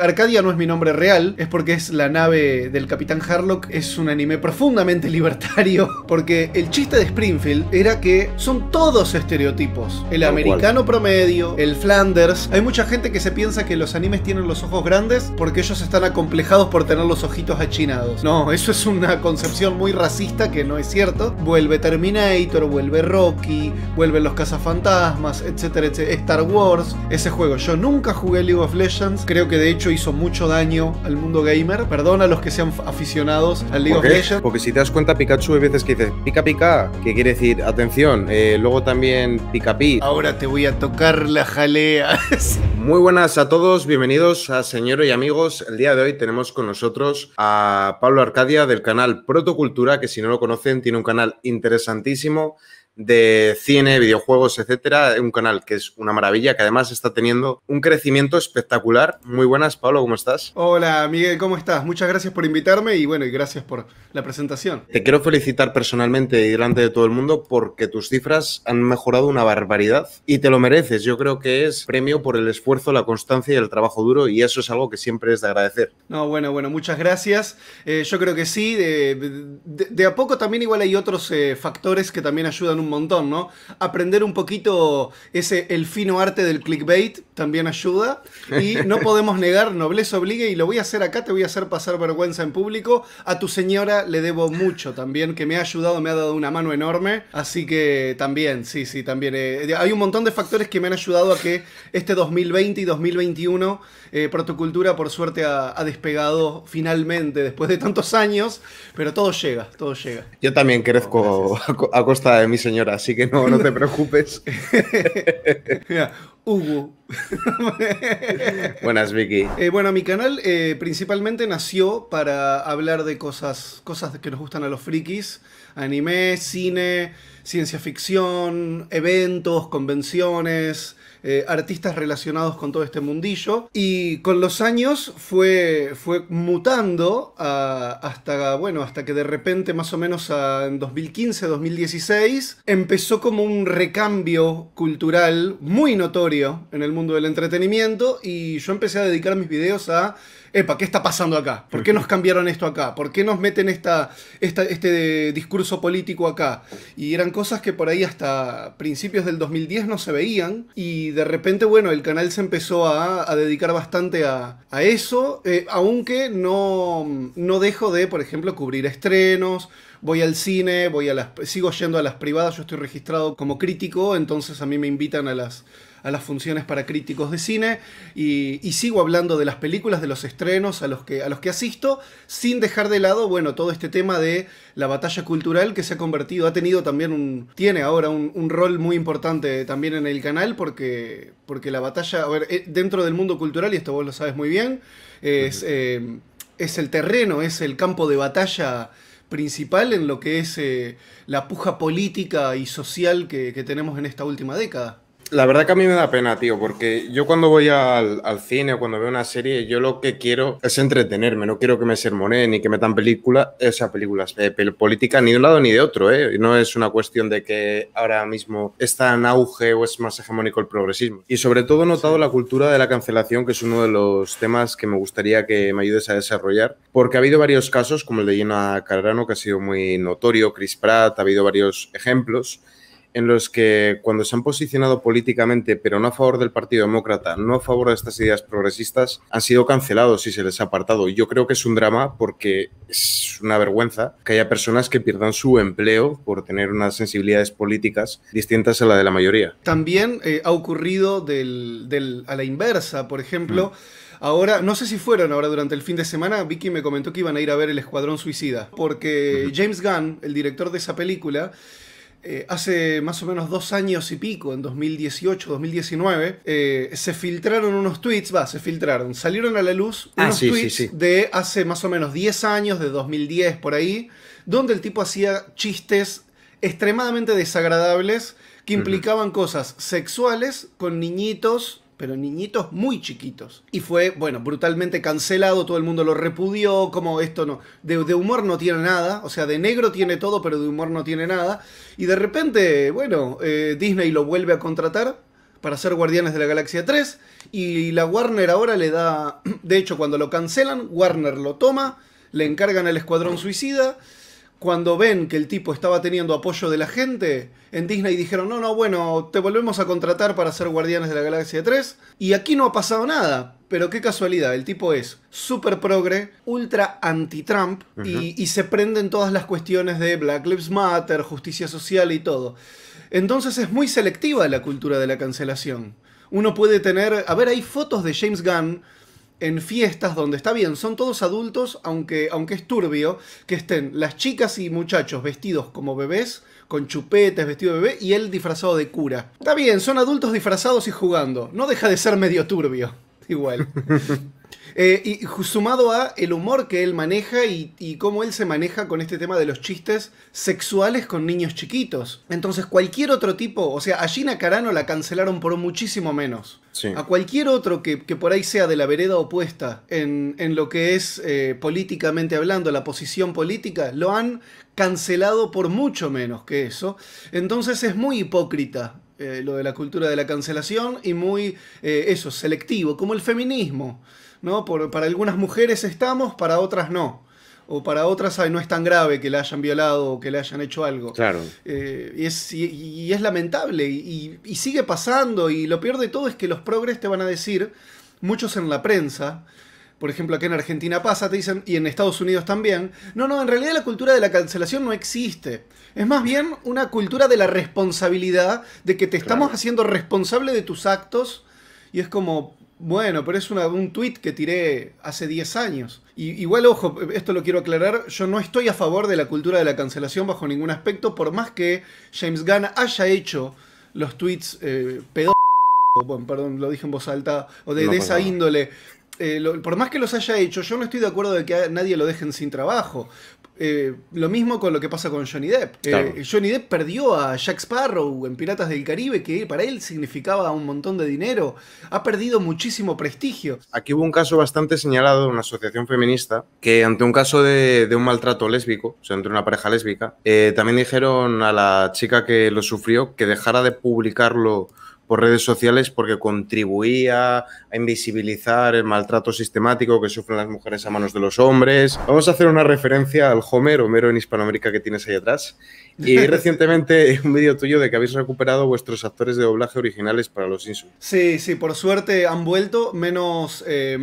Arcadia no es mi nombre real, es porque es la nave del Capitán Harlock, es un anime profundamente libertario, porque el chiste de Springfield era que son todos estereotipos. El americano promedio, el Flanders. Hay mucha gente que se piensa que los animes tienen los ojos grandes porque ellos están acomplejados por tener los ojitos achinados. No, eso es una concepción muy racista que no es cierto. Vuelve Terminator, vuelve Rocky, vuelven los cazafantasmas, etcétera, etcétera. Star Wars, ese juego. Yo nunca jugué League of Legends, creo que de hecho hizo mucho daño al mundo gamer. Perdón a los que sean aficionados al League of Legends. Porque si te das cuenta, Pikachu hay veces que dice pica pica, que quiere decir atención, eh, luego también pica pi. Ahora te voy a tocar la jalea. Muy buenas a todos, bienvenidos a Señor y amigos. El día de hoy tenemos con nosotros a Pablo Arcadia del canal Protocultura, que si no lo conocen tiene un canal interesantísimo de cine, videojuegos, etcétera, un canal que es una maravilla, que además está teniendo un crecimiento espectacular. Muy buenas, Pablo, ¿cómo estás? Hola, Miguel, ¿cómo estás? Muchas gracias por invitarme y bueno, y gracias por la presentación. Te quiero felicitar personalmente y delante de todo el mundo porque tus cifras han mejorado una barbaridad y te lo mereces. Yo creo que es premio por el esfuerzo, la constancia y el trabajo duro y eso es algo que siempre es de agradecer. No, bueno, bueno, muchas gracias. Eh, yo creo que sí, de, de, a poco también igual hay otros eh, factores que también ayudan un montón, ¿no? Aprender un poquito ese, el fino arte del clickbait también ayuda. Y no podemos negar, nobleza obligue, y lo voy a hacer acá, te voy a hacer pasar vergüenza en público. A tu señora le debo mucho también, que me ha ayudado, me ha dado una mano enorme. Así que también, sí, sí, también. Eh, hay un montón de factores que me han ayudado a que este 2020 y 2021 eh, Protocultura, por suerte, ha, despegado finalmente después de tantos años. Pero todo llega, todo llega. Yo también crezco oh, a costa de mis señora, así que no, no te preocupes. Mira, Hugo. Buenas, Vicky. Eh, bueno, mi canal eh, principalmente nació para hablar de cosas, cosas que nos gustan a los frikis. Anime, cine, ciencia ficción, eventos, convenciones, eh, artistas relacionados con todo este mundillo. Y con los años fue, fue mutando hasta, bueno, hasta que de repente más o menos en 2015-2016 empezó como un recambio cultural muy notorio en el mundo del entretenimiento y yo empecé a dedicar mis videos a epa, ¿qué está pasando acá? ¿Por qué nos cambiaron esto acá? ¿Por qué nos meten esta, este eh, discurso político acá? Y eran cosas que por ahí hasta principios del 2010 no se veían y de repente, bueno, el canal se empezó a, dedicar bastante a, eso, eh, aunque no, no dejo de, por ejemplo, cubrir estrenos, voy al cine, voy a las, sigo yendo a las privadas, yo estoy registrado como crítico, entonces a mí me invitan a las a las funciones para críticos de cine y, sigo hablando de las películas, de los estrenos a los, que, a los que asisto, sin dejar de lado, bueno, todo este tema de la batalla cultural que se ha convertido, ha tenido también un, tiene ahora un, rol muy importante también en el canal porque, porque la batalla, a ver, eh, dentro del mundo cultural, y esto vos lo sabes muy bien, es, eh, es el terreno, es el campo de batalla principal en lo que es eh, la puja política y social que tenemos en esta última década. La verdad que a mí me da pena, tío, porque yo cuando voy al, cine o cuando veo una serie, yo lo que quiero es entretenerme, no quiero que me sermoneen ni que metan películas, o sea, películas, eh, política ni de un lado ni de otro, ¿eh? No es una cuestión de que ahora mismo está en auge o es más hegemónico el progresismo. Y sobre todo he notado la cultura de la cancelación, que es uno de los temas que me gustaría que me ayudes a desarrollar, porque ha habido varios casos, como el de Gina Carrano, que ha sido muy notorio, Chris Pratt, ha habido varios ejemplos en los que cuando se han posicionado políticamente, pero no a favor del Partido Demócrata, no a favor de estas ideas progresistas, han sido cancelados y se les ha apartado. Yo creo que es un drama porque es una vergüenza que haya personas que pierdan su empleo por tener unas sensibilidades políticas distintas a la de la mayoría. También eh, ha ocurrido a la inversa, por ejemplo. Ahora, no sé si fueron ahora durante el fin de semana, Vicky me comentó que iban a ir a ver El Escuadrón Suicida, porque James Gunn, el director de esa película, eh, hace más o menos dos años y pico, en 2018, 2019, eh, se filtraron unos tweets, va, se filtraron, salieron a la luz ah, unos tweets de hace más o menos 10 años, de 2010 por ahí, donde el tipo hacía chistes extremadamente desagradables que implicaban cosas sexuales con niñitos pero niñitos muy chiquitos. Y fue, bueno, brutalmente cancelado, todo el mundo lo repudió, como esto no, de, humor no tiene nada, o sea, de negro tiene todo, pero de humor no tiene nada. Y de repente, bueno, eh, Disney lo vuelve a contratar para ser Guardianes de la Galaxia 3, y la Warner ahora le da, de hecho, cuando lo cancelan, Warner lo toma, le encargan al Escuadrón Suicida, cuando ven que el tipo estaba teniendo apoyo de la gente, en Disney dijeron, no, no, bueno, te volvemos a contratar para ser Guardianes de la Galaxia 3. Y aquí no ha pasado nada. Pero qué casualidad, el tipo es super progre, ultra anti-Trump y, y se prenden todas las cuestiones de Black Lives Matter, justicia social y todo. Entonces es muy selectiva la cultura de la cancelación uno puede tener, a ver, hay fotos de James Gunn en fiestas donde está bien, son todos adultos, aunque, aunque es turbio, que estén las chicas y muchachos vestidos como bebés, con chupetes, vestido de bebé, y él disfrazado de cura. Está bien, son adultos disfrazados y jugando. No deja de ser medio turbio, igual. Eh, y sumado a el humor que él maneja y, cómo él se maneja con este tema de los chistes sexuales con niños chiquitos. Entonces, cualquier otro tipo, o sea, a Gina Carano la cancelaron por muchísimo menos. A cualquier otro que, por ahí sea de la vereda opuesta en, lo que es eh, políticamente hablando, la posición política, lo han cancelado por mucho menos que eso. Entonces es muy hipócrita eh, lo de la cultura de la cancelación y muy eso, selectivo, como el feminismo. ¿no? para algunas mujeres estamos, para otras no. O para otras no es tan grave que la hayan violado o que le hayan hecho algo. Claro. Eh, y, es, lamentable y, sigue pasando. Y lo peor de todo es que los progres te van a decir, muchos en la prensa, por ejemplo, aquí en Argentina pasa, te dicen, y en Estados Unidos también, no, no, en realidad la cultura de la cancelación no existe. Es más bien una cultura de la responsabilidad, de que te estamos haciendo responsable de tus actos, y es como, bueno, pero es un tweet que tiré hace 10 años. Y, igual, ojo, esto lo quiero aclarar, yo no estoy a favor de la cultura de la cancelación bajo ningún aspecto, por más que James Gunn haya hecho los tweets eh, pedo, perdón, lo dije en voz alta, o de esa índole, eh, por más que los haya hecho, yo no estoy de acuerdo de que nadie lo dejen sin trabajo. Eh, lo mismo con lo que pasa con Johnny Depp. Eh, Johnny Depp perdió a Jack Sparrow en Piratas del Caribe, que para él significaba un montón de dinero. Ha perdido muchísimo prestigio. Aquí hubo un caso bastante señalado de una asociación feminista que ante un caso de, un maltrato lésbico, o sea, entre una pareja lésbica, también dijeron a la chica que lo sufrió que dejara de publicarlo por redes sociales porque contribuía a invisibilizar el maltrato sistemático que sufren las mujeres a manos de los hombres. Vamos a hacer una referencia al Homer, Homero en Hispanoamérica que tienes ahí atrás. Y recientemente un vídeo tuyo de que habéis recuperado vuestros actores de doblaje originales para los Simpsons. Sí, sí, por suerte han vuelto, menos eh,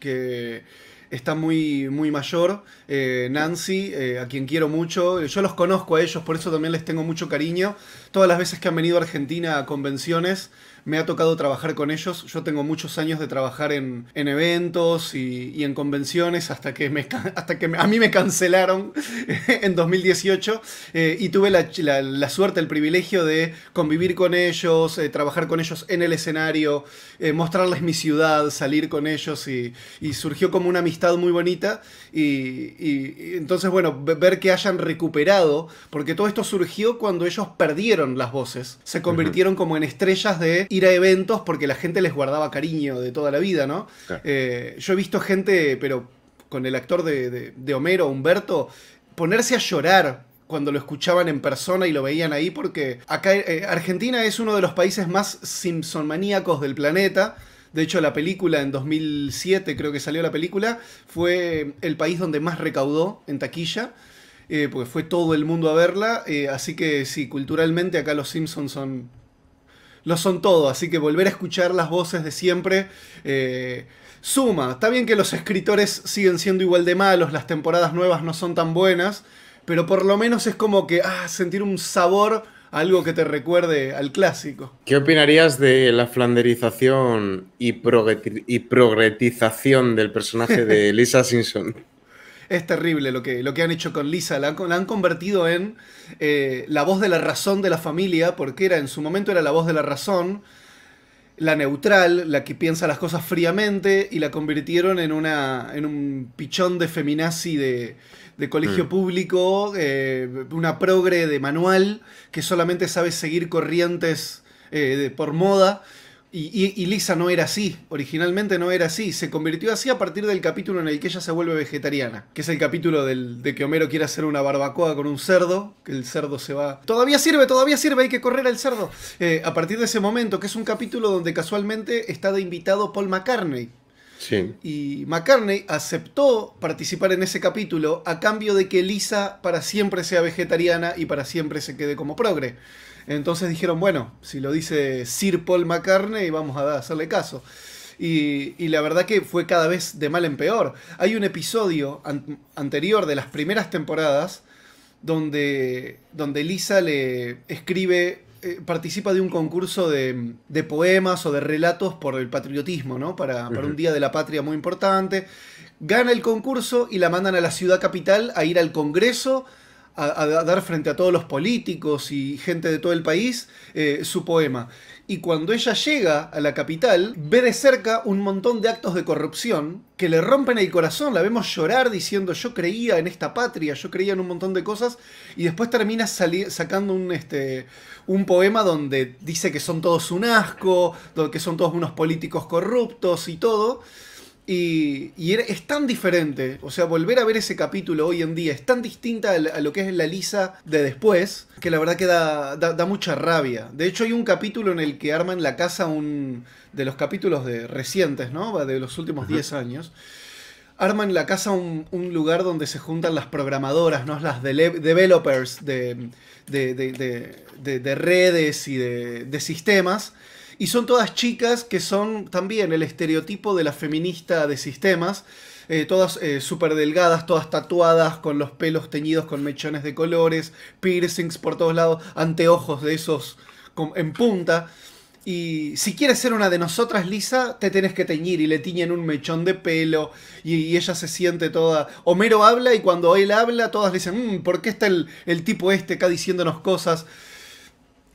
que está muy, muy mayor, eh, Nancy, eh, a quien quiero mucho. Yo los conozco a ellos, por eso también les tengo mucho cariño. Todas las veces que han venido a Argentina a convenciones, me ha tocado trabajar con ellos. Yo tengo muchos años de trabajar en, eventos y, en convenciones hasta que, me, hasta que a mí me cancelaron en 2018 eh, y tuve la, suerte, el privilegio de convivir con ellos, eh, trabajar con ellos en el escenario, eh, mostrarles mi ciudad, salir con ellos y, surgió como una amistad muy bonita y entonces bueno, ver que hayan recuperado, porque todo esto surgió cuando ellos perdieron las voces, se convirtieron como en estrellas de ir a eventos porque la gente les guardaba cariño de toda la vida, ¿no? Eh, yo he visto gente, pero con el actor de, Homero, Humberto, ponerse a llorar cuando lo escuchaban en persona y lo veían ahí, porque acá eh, Argentina es uno de los países más Simpson maníacos del planeta. De hecho, la película en 2007, creo que salió la película, fue el país donde más recaudó en taquilla, eh, porque fue todo el mundo a verla. así que sí, culturalmente acá los Simpsons son lo son todo, así que volver a escuchar las voces de siempre eh, suma. Está bien que los escritores siguen siendo igual de malos, las temporadas nuevas no son tan buenas, pero por lo menos es como que ah, sentir un sabor algo que te recuerde al clásico. ¿Qué opinarías de la flanderización y, progretización del personaje de Lisa Simpson? es terrible lo que, lo que han hecho con Lisa. La, han convertido en eh, la voz de la razón de la familia, porque era en su momento era la voz de la razón, la neutral, la que piensa las cosas fríamente, y la convirtieron en, una, en un pichón de feminazi de, colegio mm. público, eh, una progre de manual que solamente sabe seguir corrientes eh, de, por moda y, Lisa no era así, originalmente no era así, se convirtió así a partir del capítulo en el que ella se vuelve vegetariana, que es el capítulo del, de que Homero quiere hacer una barbacoa con un cerdo, que el cerdo se va... Todavía sirve, todavía sirve, hay que correr al cerdo. Eh, a partir de ese momento, que es un capítulo donde casualmente está de invitado Paul McCartney, Y McCartney aceptó participar en ese capítulo a cambio de que Lisa para siempre sea vegetariana y para siempre se quede como progre. Entonces dijeron, bueno, si lo dice Sir Paul McCartney, vamos a hacerle caso. Y, la verdad que fue cada vez de mal en peor. Hay un episodio anterior de las primeras temporadas donde, donde Lisa le escribe, eh, participa de un concurso de, poemas o de relatos por el patriotismo, ¿no? Para, un Día de la Patria muy importante. Gana el concurso y la mandan a la ciudad capital a ir al Congreso a, dar frente a todos los políticos y gente de todo el país eh, su poema. Y cuando ella llega a la capital, ve de cerca un montón de actos de corrupción que le rompen el corazón. La vemos llorar diciendo yo creía en esta patria, yo creía en un montón de cosas. Y después termina sacando un, este, un poema donde dice que son todos un asco, que son todos unos políticos corruptos y todo. Y, es tan diferente, o sea, volver a ver ese capítulo hoy en día es tan distinta a, lo que es la Lisa de después, que la verdad que da, mucha rabia. De hecho, hay un capítulo en el que arman la casa un, de los capítulos de recientes, ¿no? De los últimos 10 años arman la casa un, lugar donde se juntan las programadoras, ¿no? las developers de, de, de redes y de, sistemas. Y son todas chicas que son también el estereotipo de la feminista de sistemas. Eh, todas eh, súper delgadas, todas tatuadas, con los pelos teñidos con mechones de colores, piercings por todos lados, anteojos de esos en punta. Y si quieres ser una de nosotras, Lisa, te tenés que teñir y le tiñen un mechón de pelo y, ella se siente toda... Homero habla y cuando él habla todas le dicen, mm, ¿por qué está el, el tipo este acá diciéndonos cosas?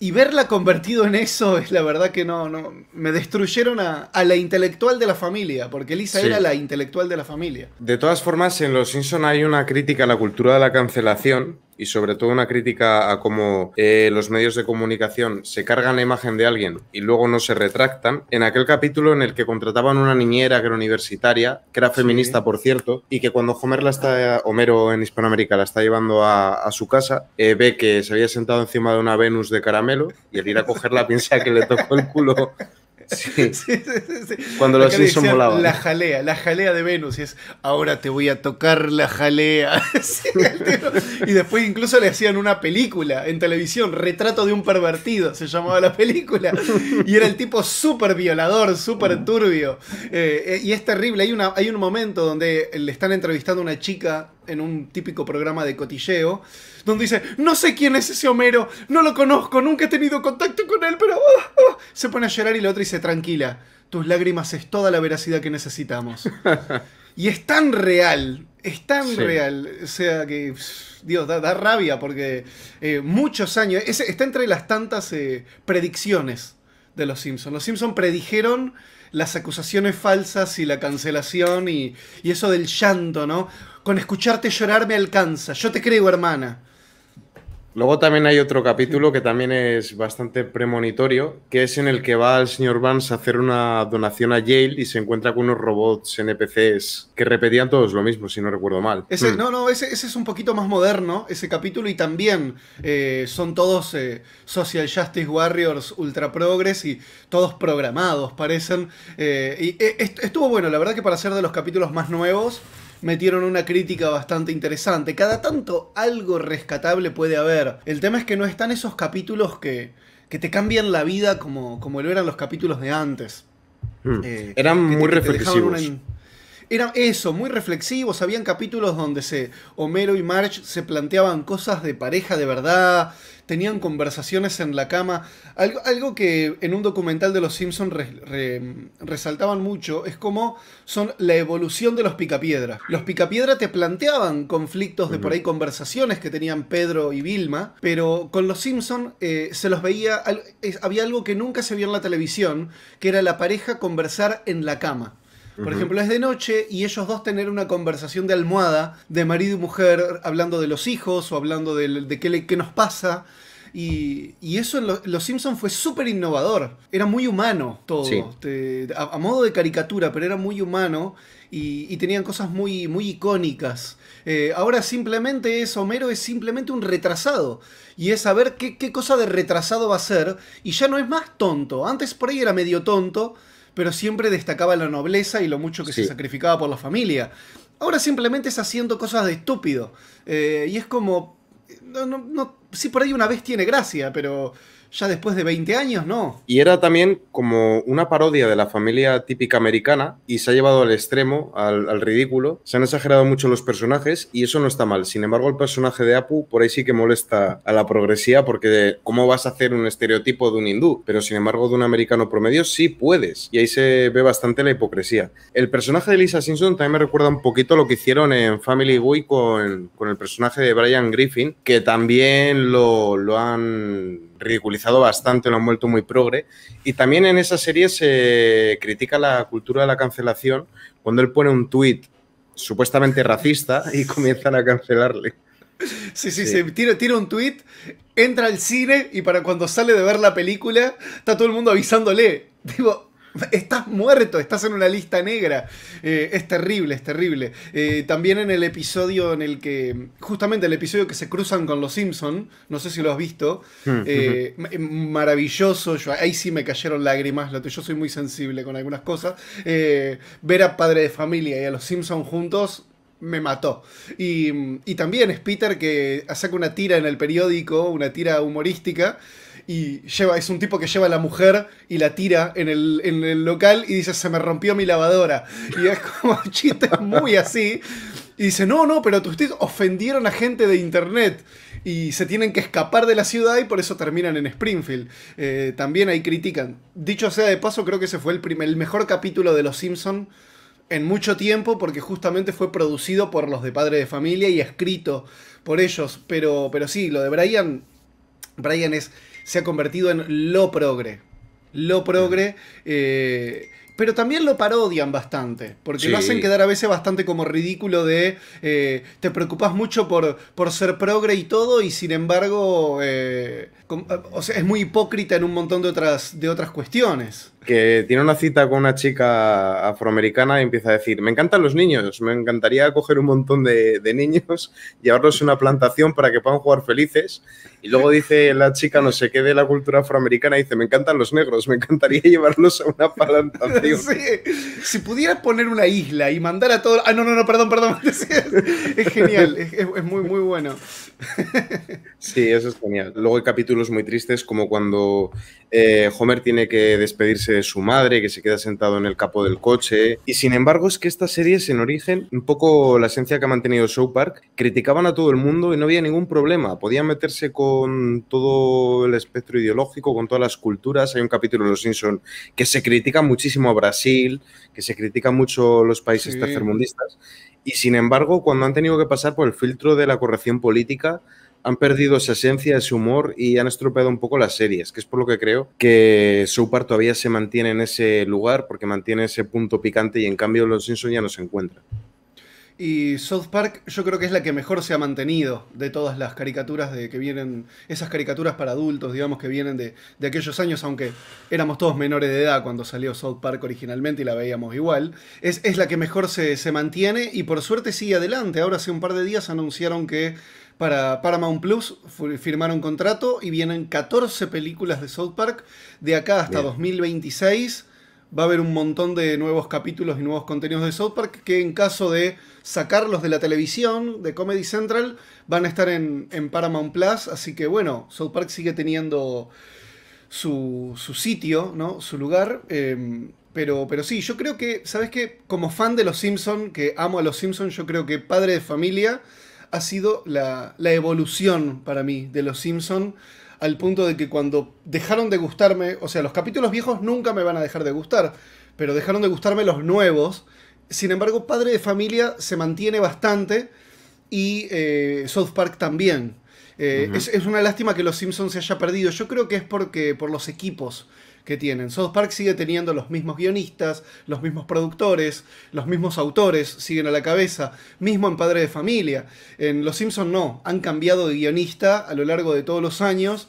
Y verla convertido en eso es la verdad que no, no. Me destruyeron a, la intelectual de la familia, porque Lisa era la intelectual de la familia. De todas formas, en Los Simpson hay una crítica a la cultura de la cancelación y sobre todo una crítica a cómo eh, los medios de comunicación se cargan la imagen de alguien y luego no se retractan, en aquel capítulo en el que contrataban una niñera que era universitaria, que era feminista por cierto, y que cuando Homer la está, Homero en Hispanoamérica la está llevando a, su casa, eh, ve que se había sentado encima de una Venus de caramelo y al ir a cogerla piensa que le tocó el culo Cuando los hizo molaban La jalea, la jalea de Venus. Y es, ahora te voy a tocar la jalea. y después incluso le hacían una película en televisión, Retrato de un pervertido, se llamaba la película. Y era el tipo súper violador, súper turbio. Eh, eh, y es terrible. Hay, una, hay un momento donde le están entrevistando a una chica en un típico programa de cotilleo donde dice, no sé quién es ese Homero, no lo conozco, nunca he tenido contacto con él, pero... Oh, oh". Se pone a llorar y la otra dice, tranquila, tus lágrimas es toda la veracidad que necesitamos. y es tan real, es tan real, o sea que, Dios, da, rabia porque eh, muchos años, está entre las tantas eh, predicciones de los Simpsons. Los Simpsons predijeron las acusaciones falsas y la cancelación y, y, eso del llanto, ¿no? Con escucharte llorar me alcanza, yo te creo hermana. Luego también hay otro capítulo que también es bastante premonitorio, que es en el que va el señor Vance a hacer una donación a Yale y se encuentra con unos robots NPCs que repetían todos lo mismo, si no recuerdo mal. Ese, hmm. No, no, ese, es un poquito más moderno, ese capítulo, y también eh, son todos eh, Social Justice Warriors Ultra Progress y todos programados, parecen. Eh, y estuvo bueno, la verdad que para ser de los capítulos más nuevos, metieron una crítica bastante interesante. Cada tanto algo rescatable puede haber. El tema es que no están esos capítulos que, que te cambian la vida como, como lo eran los capítulos de antes. Hmm. Eh, eran muy reflexivos. Eran eso, muy reflexivos. Habían capítulos donde se, Homero y Marge se planteaban cosas de pareja de verdad, tenían conversaciones en la cama. Algo, que en un documental de Los Simpsons resaltaban mucho es como son la evolución de los picapiedra. Los picapiedra te planteaban conflictos de por ahí, conversaciones que tenían Pedro y Vilma, pero con Los Simpsons eh, se los veía, había algo que nunca se vio en la televisión, que era la pareja conversar en la cama. Por ejemplo, es de noche y ellos dos tener una conversación de almohada de marido y mujer hablando de los hijos o hablando de, qué, nos pasa. Y, eso en Los Simpsons fue súper innovador. Era muy humano todo. a, modo de caricatura, pero era muy humano. Y, tenían cosas muy, muy icónicas. Eh, ahora simplemente es Homero, es simplemente un retrasado. Y es saber qué, qué cosa de retrasado va a ser. Y ya no es más tonto. Antes por ahí era medio tonto pero siempre destacaba la nobleza y lo mucho que se sacrificaba por la familia. Ahora simplemente es haciendo cosas de estúpido. Eh, y es como. No, no, no, sí, por ahí una vez tiene gracia, pero ya después de 20 años, no. Y era también como una parodia de la familia típica americana y se ha llevado al extremo, al, ridículo. Se han exagerado mucho los personajes y eso no está mal. Sin embargo, el personaje de Apu por ahí sí que molesta a la progresía porque ¿cómo vas a hacer un estereotipo de un hindú? Pero sin embargo, de un americano promedio sí puedes. Y ahí se ve bastante la hipocresía. El personaje de Lisa Simpson también me recuerda un poquito lo que hicieron en Family Guy con, el personaje de Brian Griffin, que también lo, lo han ridiculizado bastante, lo han vuelto muy progre. Y también en esa serie se critica la cultura de la cancelación cuando él pone un tuit supuestamente racista y comienzan a cancelarle. Sí, sí, Se tira, tira, un tweet, entra al cine y para cuando sale de ver la película, está todo el mundo avisándole. Digo, Estás muerto, estás en una lista negra. Eh, es terrible, es terrible. Eh, también en el episodio en el que. Justamente el episodio que se cruzan con los Simpson, no sé si lo has visto. Mm, eh, maravilloso. Yo, ahí sí me cayeron lágrimas. Yo soy muy sensible con algunas cosas. ver a padre de familia y a los Simpson juntos me mató. Y, y, también es Peter que saca una tira en el periódico, una tira humorística, y es un tipo que lleva a la mujer y la tira en el, local y dice, se me rompió mi lavadora. Y es como chiste muy así. Y dice, no, no, pero ustedes ofendieron a gente de internet y se tienen que escapar de la ciudad y por eso terminan en Springfield. Eh, también ahí critican. Dicho sea de paso, creo que ese fue el, primer, el mejor capítulo de Los Simpson en mucho tiempo porque justamente fue producido por los de Padre de Familia y escrito por ellos. Pero, pero sí, lo de Brian, Brian es se ha convertido en lo progre. Lo progre. Mm. Eh, pero también lo parodian bastante, porque lo hacen quedar a veces bastante como ridículo de eh, te preocupas mucho por, ser progre y todo, y sin embargo, eh, es muy hipócrita en un montón de otras, de otras cuestiones que tiene una cita con una chica afroamericana y empieza a decir, me encantan los niños, me encantaría coger un montón de, niños, llevarlos a una plantación para que puedan jugar felices. Y luego dice la chica, no sé qué, de la cultura afroamericana, dice, me encantan los negros, me encantaría llevarlos a una plantación. Si pudieras poner una isla y mandar a todos... Ah, no, no, no, perdón, perdón. es, genial, es, es muy, muy bueno. Sí, eso es genial. Luego hay capítulos muy tristes como cuando eh, Homer tiene que despedirse de su madre, que se queda sentado en el capo del coche. Y sin embargo, es que estas series en origen, un poco la esencia que ha mantenido Show Park, criticaban a todo el mundo y no había ningún problema. Podían meterse con todo el espectro ideológico, con todas las culturas. Hay un capítulo en Los Simpson que se critica muchísimo a Brasil, que se critica mucho los países tercermundistas. Y sin embargo, cuando han tenido que pasar por el filtro de la corrección política, han perdido esa esencia, ese humor y han estropeado un poco las series, que es por lo que creo que South Park todavía se mantiene en ese lugar porque mantiene ese punto picante y en cambio Los Simpsons ya no se encuentra. Y South Park yo creo que es la que mejor se ha mantenido de todas las caricaturas de que vienen, esas caricaturas para adultos, digamos, que vienen de, aquellos años, aunque éramos todos menores de edad cuando salió South Park originalmente y la veíamos igual, es, la que mejor se, se, mantiene y por suerte sigue adelante. Ahora hace un par de días anunciaron que para Paramount Plus firmaron contrato y vienen 14 películas de South Park de acá hasta 2026. Va a haber un montón de nuevos capítulos y nuevos contenidos de South Park que en caso de sacarlos de la televisión, de Comedy Central, van a estar en, Paramount Plus. Así que bueno, South Park sigue teniendo su, sitio, ¿no? su lugar. Em, pero, pero sí, yo creo que, ¿sabes qué? Como fan de Los Simpsons, que amo a Los Simpsons, yo creo que Padre de Familia ha sido la, evolución para mí de Los Simpson al punto de que cuando dejaron de gustarme, o sea, los capítulos viejos nunca me van a dejar de gustar, pero dejaron de gustarme los nuevos. Sin embargo, Padre de Familia se mantiene bastante y eh, South Park también. Eh, es, una lástima que Los Simpsons se haya perdido. Yo creo que es porque por los equipos que tienen. South Park sigue teniendo los mismos guionistas, los mismos productores, los mismos autores siguen a la cabeza, mismo en Padre de Familia. En Los Simpson no, han cambiado de guionista a lo largo de todos los años.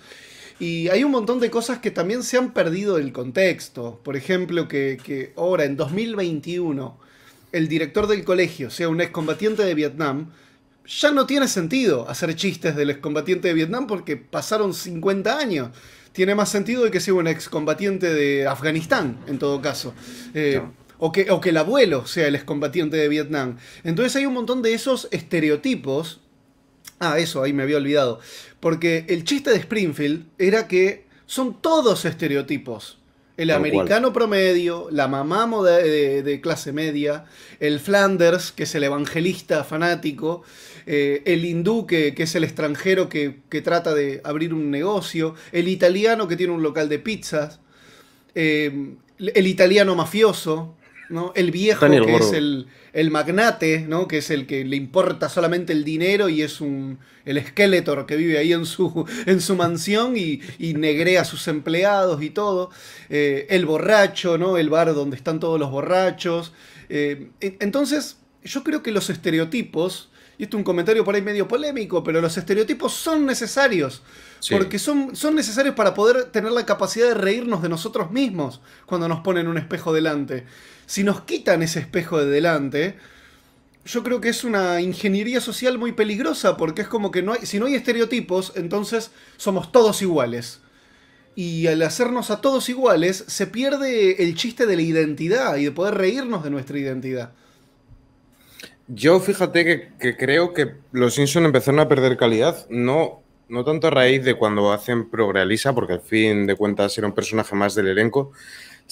Y hay un montón de cosas que también se han perdido del contexto. Por ejemplo, que, que ahora, en 2021, el director del colegio sea un excombatiente de Vietnam, ya no tiene sentido hacer chistes del excombatiente de Vietnam porque pasaron 50 años tiene más sentido de que sea un excombatiente de Afganistán, en todo caso. Eh, o o que el abuelo sea el excombatiente de Vietnam. Entonces hay un montón de esos estereotipos. Ah, eso, ahí me había olvidado. Porque el chiste de Springfield era que son todos estereotipos. El americano promedio, la mamá de, de, clase media, el Flanders, que es el evangelista fanático, eh, el hindú, que, es el extranjero que, trata de abrir un negocio, el italiano que tiene un local de pizzas, eh, el italiano mafioso, el viejo, que es el, magnate, ¿no? Que es el que le importa solamente el dinero y es un el esqueleto que vive ahí en su, en su mansión y, y negrea a sus empleados y todo. Eh, el borracho, ¿no? El bar donde están todos los borrachos. Eh, entonces, yo creo que los estereotipos, y esto es un comentario por ahí medio polémico, pero los estereotipos son necesarios. Porque son, son necesarios para poder tener la capacidad de reírnos de nosotros mismos cuando nos ponen un espejo delante si nos quitan ese espejo de delante, yo creo que es una ingeniería social muy peligrosa, porque es como que no hay, si no hay estereotipos, entonces somos todos iguales. Y al hacernos a todos iguales, se pierde el chiste de la identidad y de poder reírnos de nuestra identidad. Yo fíjate que, creo que los Simpson empezaron a perder calidad, no, no tanto a raíz de cuando hacen Progrealiza, porque al fin de cuentas era un personaje más del elenco,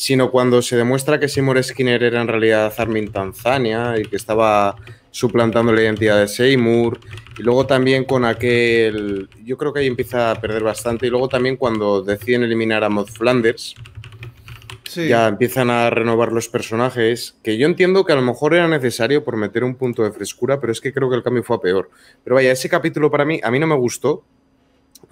sino cuando se demuestra que Seymour Skinner era en realidad Armin Tanzania y que estaba suplantando la identidad de Seymour. Y luego también con aquel. Yo creo que ahí empieza a perder bastante. Y luego también cuando deciden eliminar a Mod Flanders. Ya empiezan a renovar los personajes, que yo entiendo que a lo mejor era necesario por meter un punto de frescura, pero es que creo que el cambio fue a peor. Pero vaya, ese capítulo para mí, a mí no me gustó,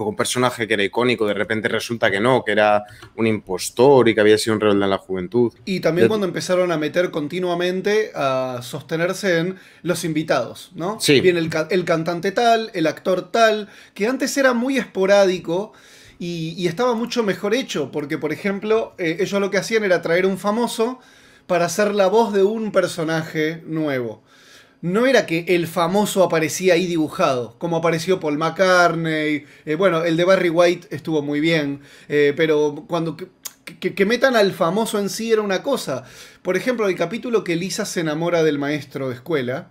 un personaje que era icónico, de repente resulta que no, que era un impostor y que había sido un rebelde en la juventud. Y también cuando empezaron a meter continuamente a sostenerse en los invitados, ¿no? Sí. Viene el, cantante tal, el actor tal, que antes era muy esporádico. Y, estaba mucho mejor hecho, porque por ejemplo, eh, ellos lo que hacían era traer un famoso para hacer la voz de un personaje nuevo no era que el famoso aparecía ahí dibujado, como apareció Paul McCartney, eh, bueno, el de Barry White estuvo muy bien, eh, pero cuando que, metan al famoso en sí era una cosa. Por ejemplo, el capítulo que Lisa se enamora del maestro de escuela,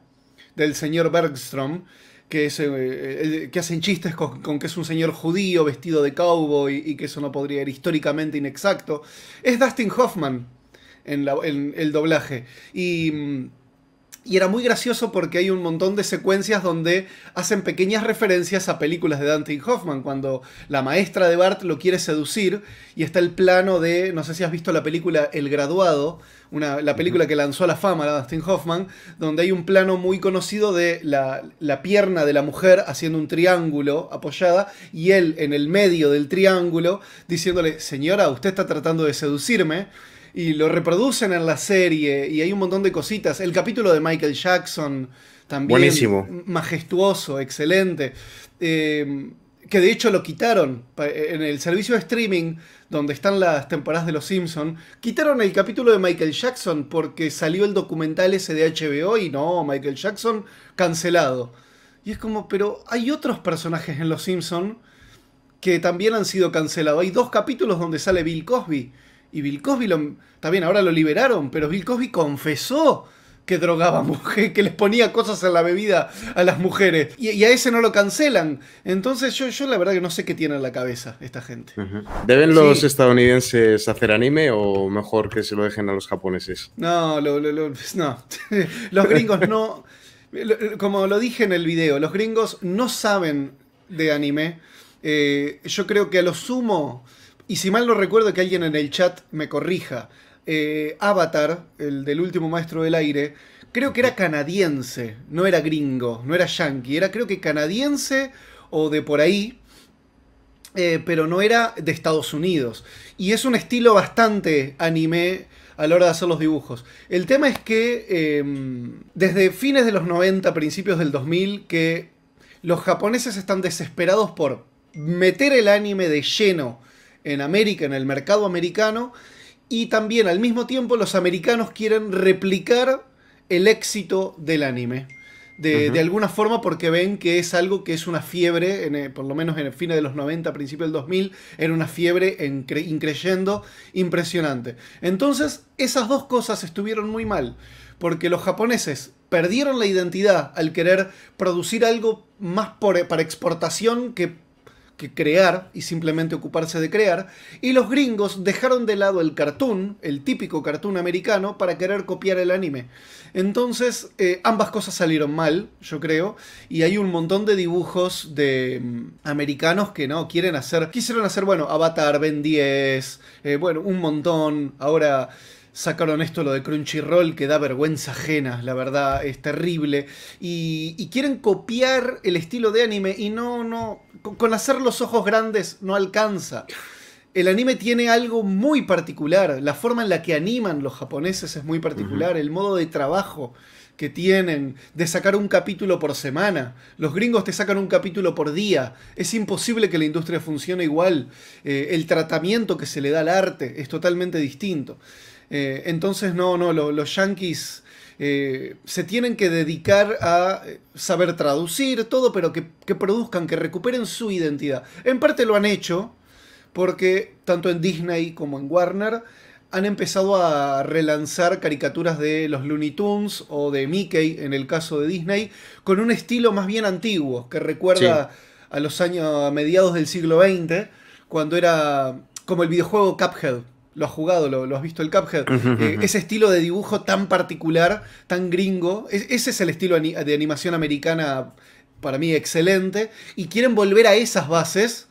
del señor Bergstrom, que, eh, que hacen chistes con, que es un señor judío vestido de cowboy y que eso no podría ser históricamente inexacto, es Dustin Hoffman en el doblaje. Y mm, y era muy gracioso porque hay un montón de secuencias donde hacen pequeñas referencias a películas de Dante Hoffman, cuando la maestra de Bart lo quiere seducir y está el plano de, no sé si has visto la película El graduado, la película que lanzó a la fama a Dustin Hoffman, donde hay un plano muy conocido de la, la pierna de la mujer haciendo un triángulo apoyada y él en el medio del triángulo diciéndole, señora, usted está tratando de seducirme y lo reproducen en la serie y hay un montón de cositas. El capítulo de Michael Jackson también. Buenísimo. Majestuoso, excelente. Eh, que de hecho lo quitaron en el servicio de streaming donde están las temporadas de Los Simpson, quitaron el capítulo de Michael Jackson porque salió el documental ese de HBO y no, Michael Jackson cancelado. Y es como, pero hay otros personajes en Los Simpson que también han sido cancelados. Hay dos capítulos donde sale Bill Cosby y Bill Cosby, lo, está bien, ahora lo liberaron, pero Bill Cosby confesó que drogaba mujeres, que les ponía cosas en la bebida a las mujeres. Y, a ese no lo cancelan. Entonces yo, yo, la verdad que no sé qué tiene en la cabeza esta gente. ¿Deben los estadounidenses hacer anime o mejor que se lo dejen a los japoneses? No, no. los gringos no... Como lo dije en el video, los gringos no saben de anime. Eh, yo creo que a lo sumo y si mal no recuerdo que alguien en el chat me corrija, eh, Avatar, el del último maestro del aire, creo que era canadiense, no era gringo, no era yankee, era creo que canadiense o de por ahí, eh, pero no era de Estados Unidos. Y es un estilo bastante anime a la hora de hacer los dibujos. El tema es que em, desde fines de los 90, principios del 2000, que los japoneses están desesperados por meter el anime de lleno en América, en el mercado americano, y también al mismo tiempo los americanos quieren replicar el éxito del anime. De, alguna forma porque ven que es algo que es una fiebre, eh, por lo menos en el fin de los 90, principio del 2000, era una fiebre increyendo impresionante. Entonces, esas dos cosas estuvieron muy mal, porque los japoneses perdieron la identidad al querer producir algo más para exportación que que crear y simplemente ocuparse de crear, y los gringos dejaron de lado el cartoon, el típico cartoon americano, para querer copiar el anime. Entonces, eh, ambas cosas salieron mal, yo creo, y hay un montón de dibujos de mm, americanos que no quieren hacer, quisieron hacer, bueno, Avatar, Ben 10, eh, bueno, un montón, ahora sacaron esto lo de Crunchyroll que da vergüenza ajena, la verdad, es terrible. Y, quieren copiar el estilo de anime y no, no, con, hacer los ojos grandes no alcanza. El anime tiene algo muy particular, la forma en la que animan los japoneses es muy particular, el modo de trabajo que tienen de sacar un capítulo por semana. Los gringos te sacan un capítulo por día. Es imposible que la industria funcione igual. Eh, el tratamiento que se le da al arte es totalmente distinto. Eh, entonces, no, no, los yankees eh, se tienen que dedicar a eh, saber traducir todo, pero que, produzcan, que recuperen su identidad. En parte lo han hecho, porque tanto en Disney como en Warner han empezado a relanzar caricaturas de los Looney Tunes o de Mickey, en el caso de Disney, con un estilo más bien antiguo, que recuerda a los años a mediados del siglo XX, cuando era como el videojuego Cuphead lo has jugado, lo, has visto el Cuphead. Eh, ese estilo de dibujo tan particular, tan gringo, ese es el estilo de animación americana para mí excelente. Y quieren volver a esas bases.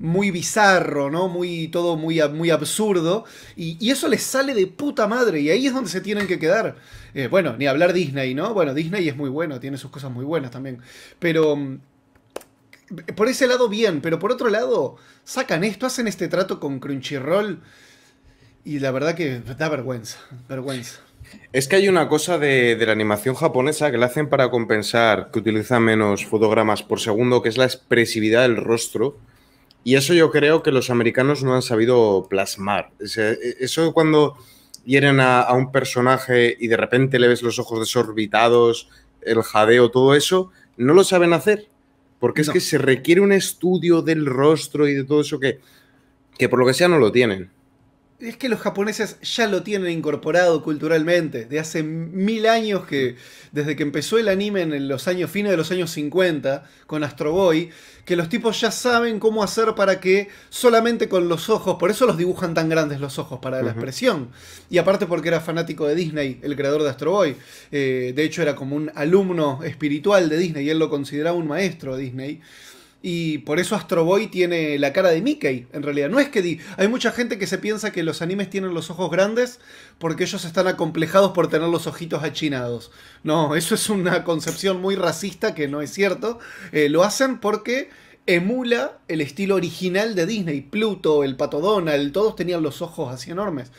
Muy bizarro, ¿no? Muy, todo muy, muy absurdo. Y, eso les sale de puta madre. Y ahí es donde se tienen que quedar. Eh, bueno, ni hablar Disney, ¿no? Bueno, Disney es muy bueno, tiene sus cosas muy buenas también. Pero mm, por ese lado bien, pero por otro lado, sacan esto, hacen este trato con Crunchyroll y la verdad que da vergüenza, vergüenza. Es que hay una cosa de, la animación japonesa que la hacen para compensar que utiliza menos fotogramas por segundo, que es la expresividad del rostro. Y eso yo creo que los americanos no han sabido plasmar. E, eso cuando vienen a, un personaje y de repente le ves los ojos desorbitados, el jadeo, todo eso, no lo saben hacer. Porque es que se requiere un estudio del rostro y de todo eso que, que por lo que sea no lo tienen es que los japoneses ya lo tienen incorporado culturalmente, de hace mil años que, desde que empezó el anime en los años fines de los años 50, con Astro Boy, que los tipos ya saben cómo hacer para que solamente con los ojos, por eso los dibujan tan grandes los ojos, para la expresión. Y aparte porque era fanático de Disney, el creador de Astro Boy, eh, de hecho era como un alumno espiritual de Disney, y él lo consideraba un maestro de Disney. Y por eso Astro Boy tiene la cara de Mickey, en realidad. No es que hay mucha gente que se piensa que los animes tienen los ojos grandes porque ellos están acomplejados por tener los ojitos achinados. No, eso es una concepción muy racista que no es cierto. Eh, lo hacen porque emula el estilo original de Disney. Pluto, el Pato Donald, todos tenían los ojos así enormes.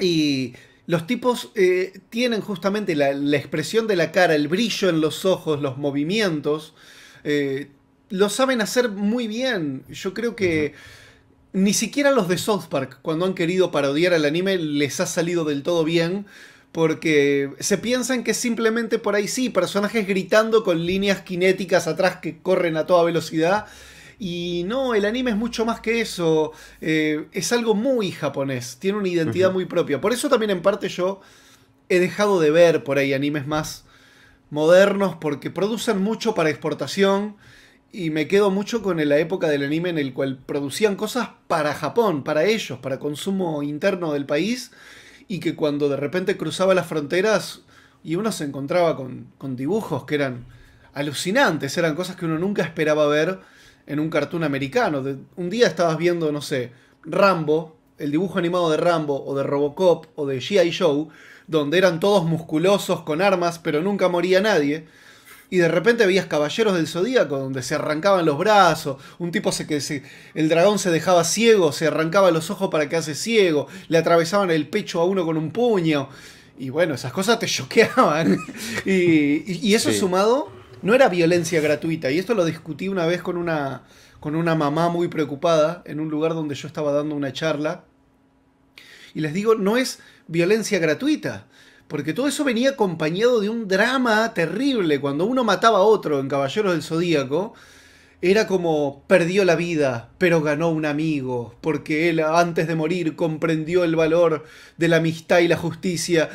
Y los tipos eh, tienen justamente la, expresión de la cara, el brillo en los ojos, los movimientos. Eh, lo saben hacer muy bien. Yo creo que ni siquiera los de South Park, cuando han querido parodiar el anime, les ha salido del todo bien. Porque se piensan que simplemente por ahí sí, personajes gritando con líneas cinéticas atrás que corren a toda velocidad. Y no, el anime es mucho más que eso. Eh, es algo muy japonés, tiene una identidad muy propia. Por eso también en parte yo he dejado de ver por ahí animes más modernos porque producen mucho para exportación y me quedo mucho con la época del anime en el cual producían cosas para Japón, para ellos, para consumo interno del país, y que cuando de repente cruzaba las fronteras y uno se encontraba con, dibujos que eran alucinantes, eran cosas que uno nunca esperaba ver en un cartoon americano. un día estabas viendo, no sé, Rambo, el dibujo animado de Rambo o de Robocop o de GI Joe, donde eran todos musculosos con armas, pero nunca moría nadie y de repente veías Caballeros del Zodíaco donde se arrancaban los brazos, un tipo se, que se, el dragón se dejaba ciego, se arrancaba los ojos para que hace ciego, le atravesaban el pecho a uno con un puño. Y bueno, esas cosas te choqueaban. y, eso sumado no era violencia gratuita. Y esto lo discutí una vez con una, con una mamá muy preocupada en un lugar donde yo estaba dando una charla. Y les digo, no es violencia gratuita porque todo eso venía acompañado de un drama terrible. Cuando uno mataba a otro en Caballeros del Zodíaco, era como perdió la vida, pero ganó un amigo, porque él antes de morir comprendió el valor de la amistad y la justicia,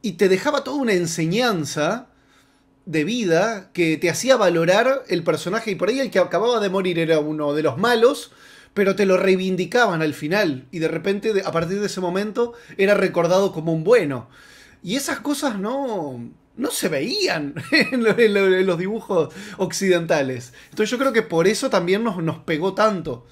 y te dejaba toda una enseñanza de vida que te hacía valorar el personaje, y por ahí el que acababa de morir era uno de los malos, pero te lo reivindicaban al final, y de repente a partir de ese momento era recordado como un bueno. Y esas cosas no, no se veían en, los dibujos occidentales. Entonces yo creo que por eso también nos, nos pegó tanto.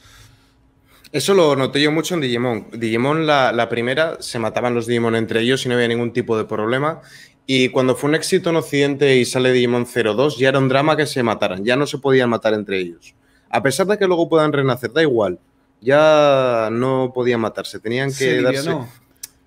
Eso lo noté yo mucho en Digimon. Digimon, la, primera, se mataban los Digimon entre ellos y no había ningún tipo de problema. Y cuando fue un éxito en Occidente y sale Digimon 02, ya era un drama que se mataran, ya no se podían matar entre ellos. A pesar de que luego puedan renacer, da igual. Ya no podían matarse, tenían que darse.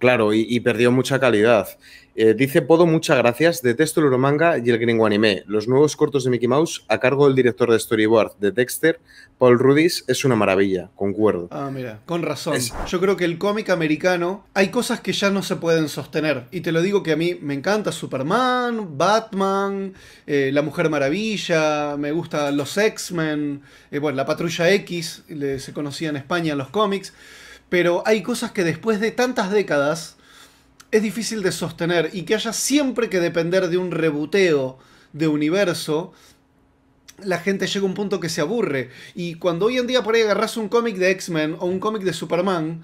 Claro, y, perdió mucha calidad. Eh, dice Podo, muchas gracias. Detesto el Euromanga y el gringo anime. Los nuevos cortos de Mickey Mouse, a cargo del director de Storyboard de Dexter, Paul Rudis, es una maravilla, concuerdo. Ah, mira, con razón. Yo creo que el cómic americano, hay cosas que ya no se pueden sostener. Y te lo digo que a mí me encanta Superman, Batman, eh, La Mujer Maravilla, me gusta los X-Men, eh, bueno, la Patrulla X, se conocía en España en los cómics pero hay cosas que después de tantas décadas es difícil de sostener y que haya siempre que depender de un reboteo de universo, la gente llega a un punto que se aburre. Y cuando hoy en día por ahí agarras un cómic de X-Men o un cómic de Superman,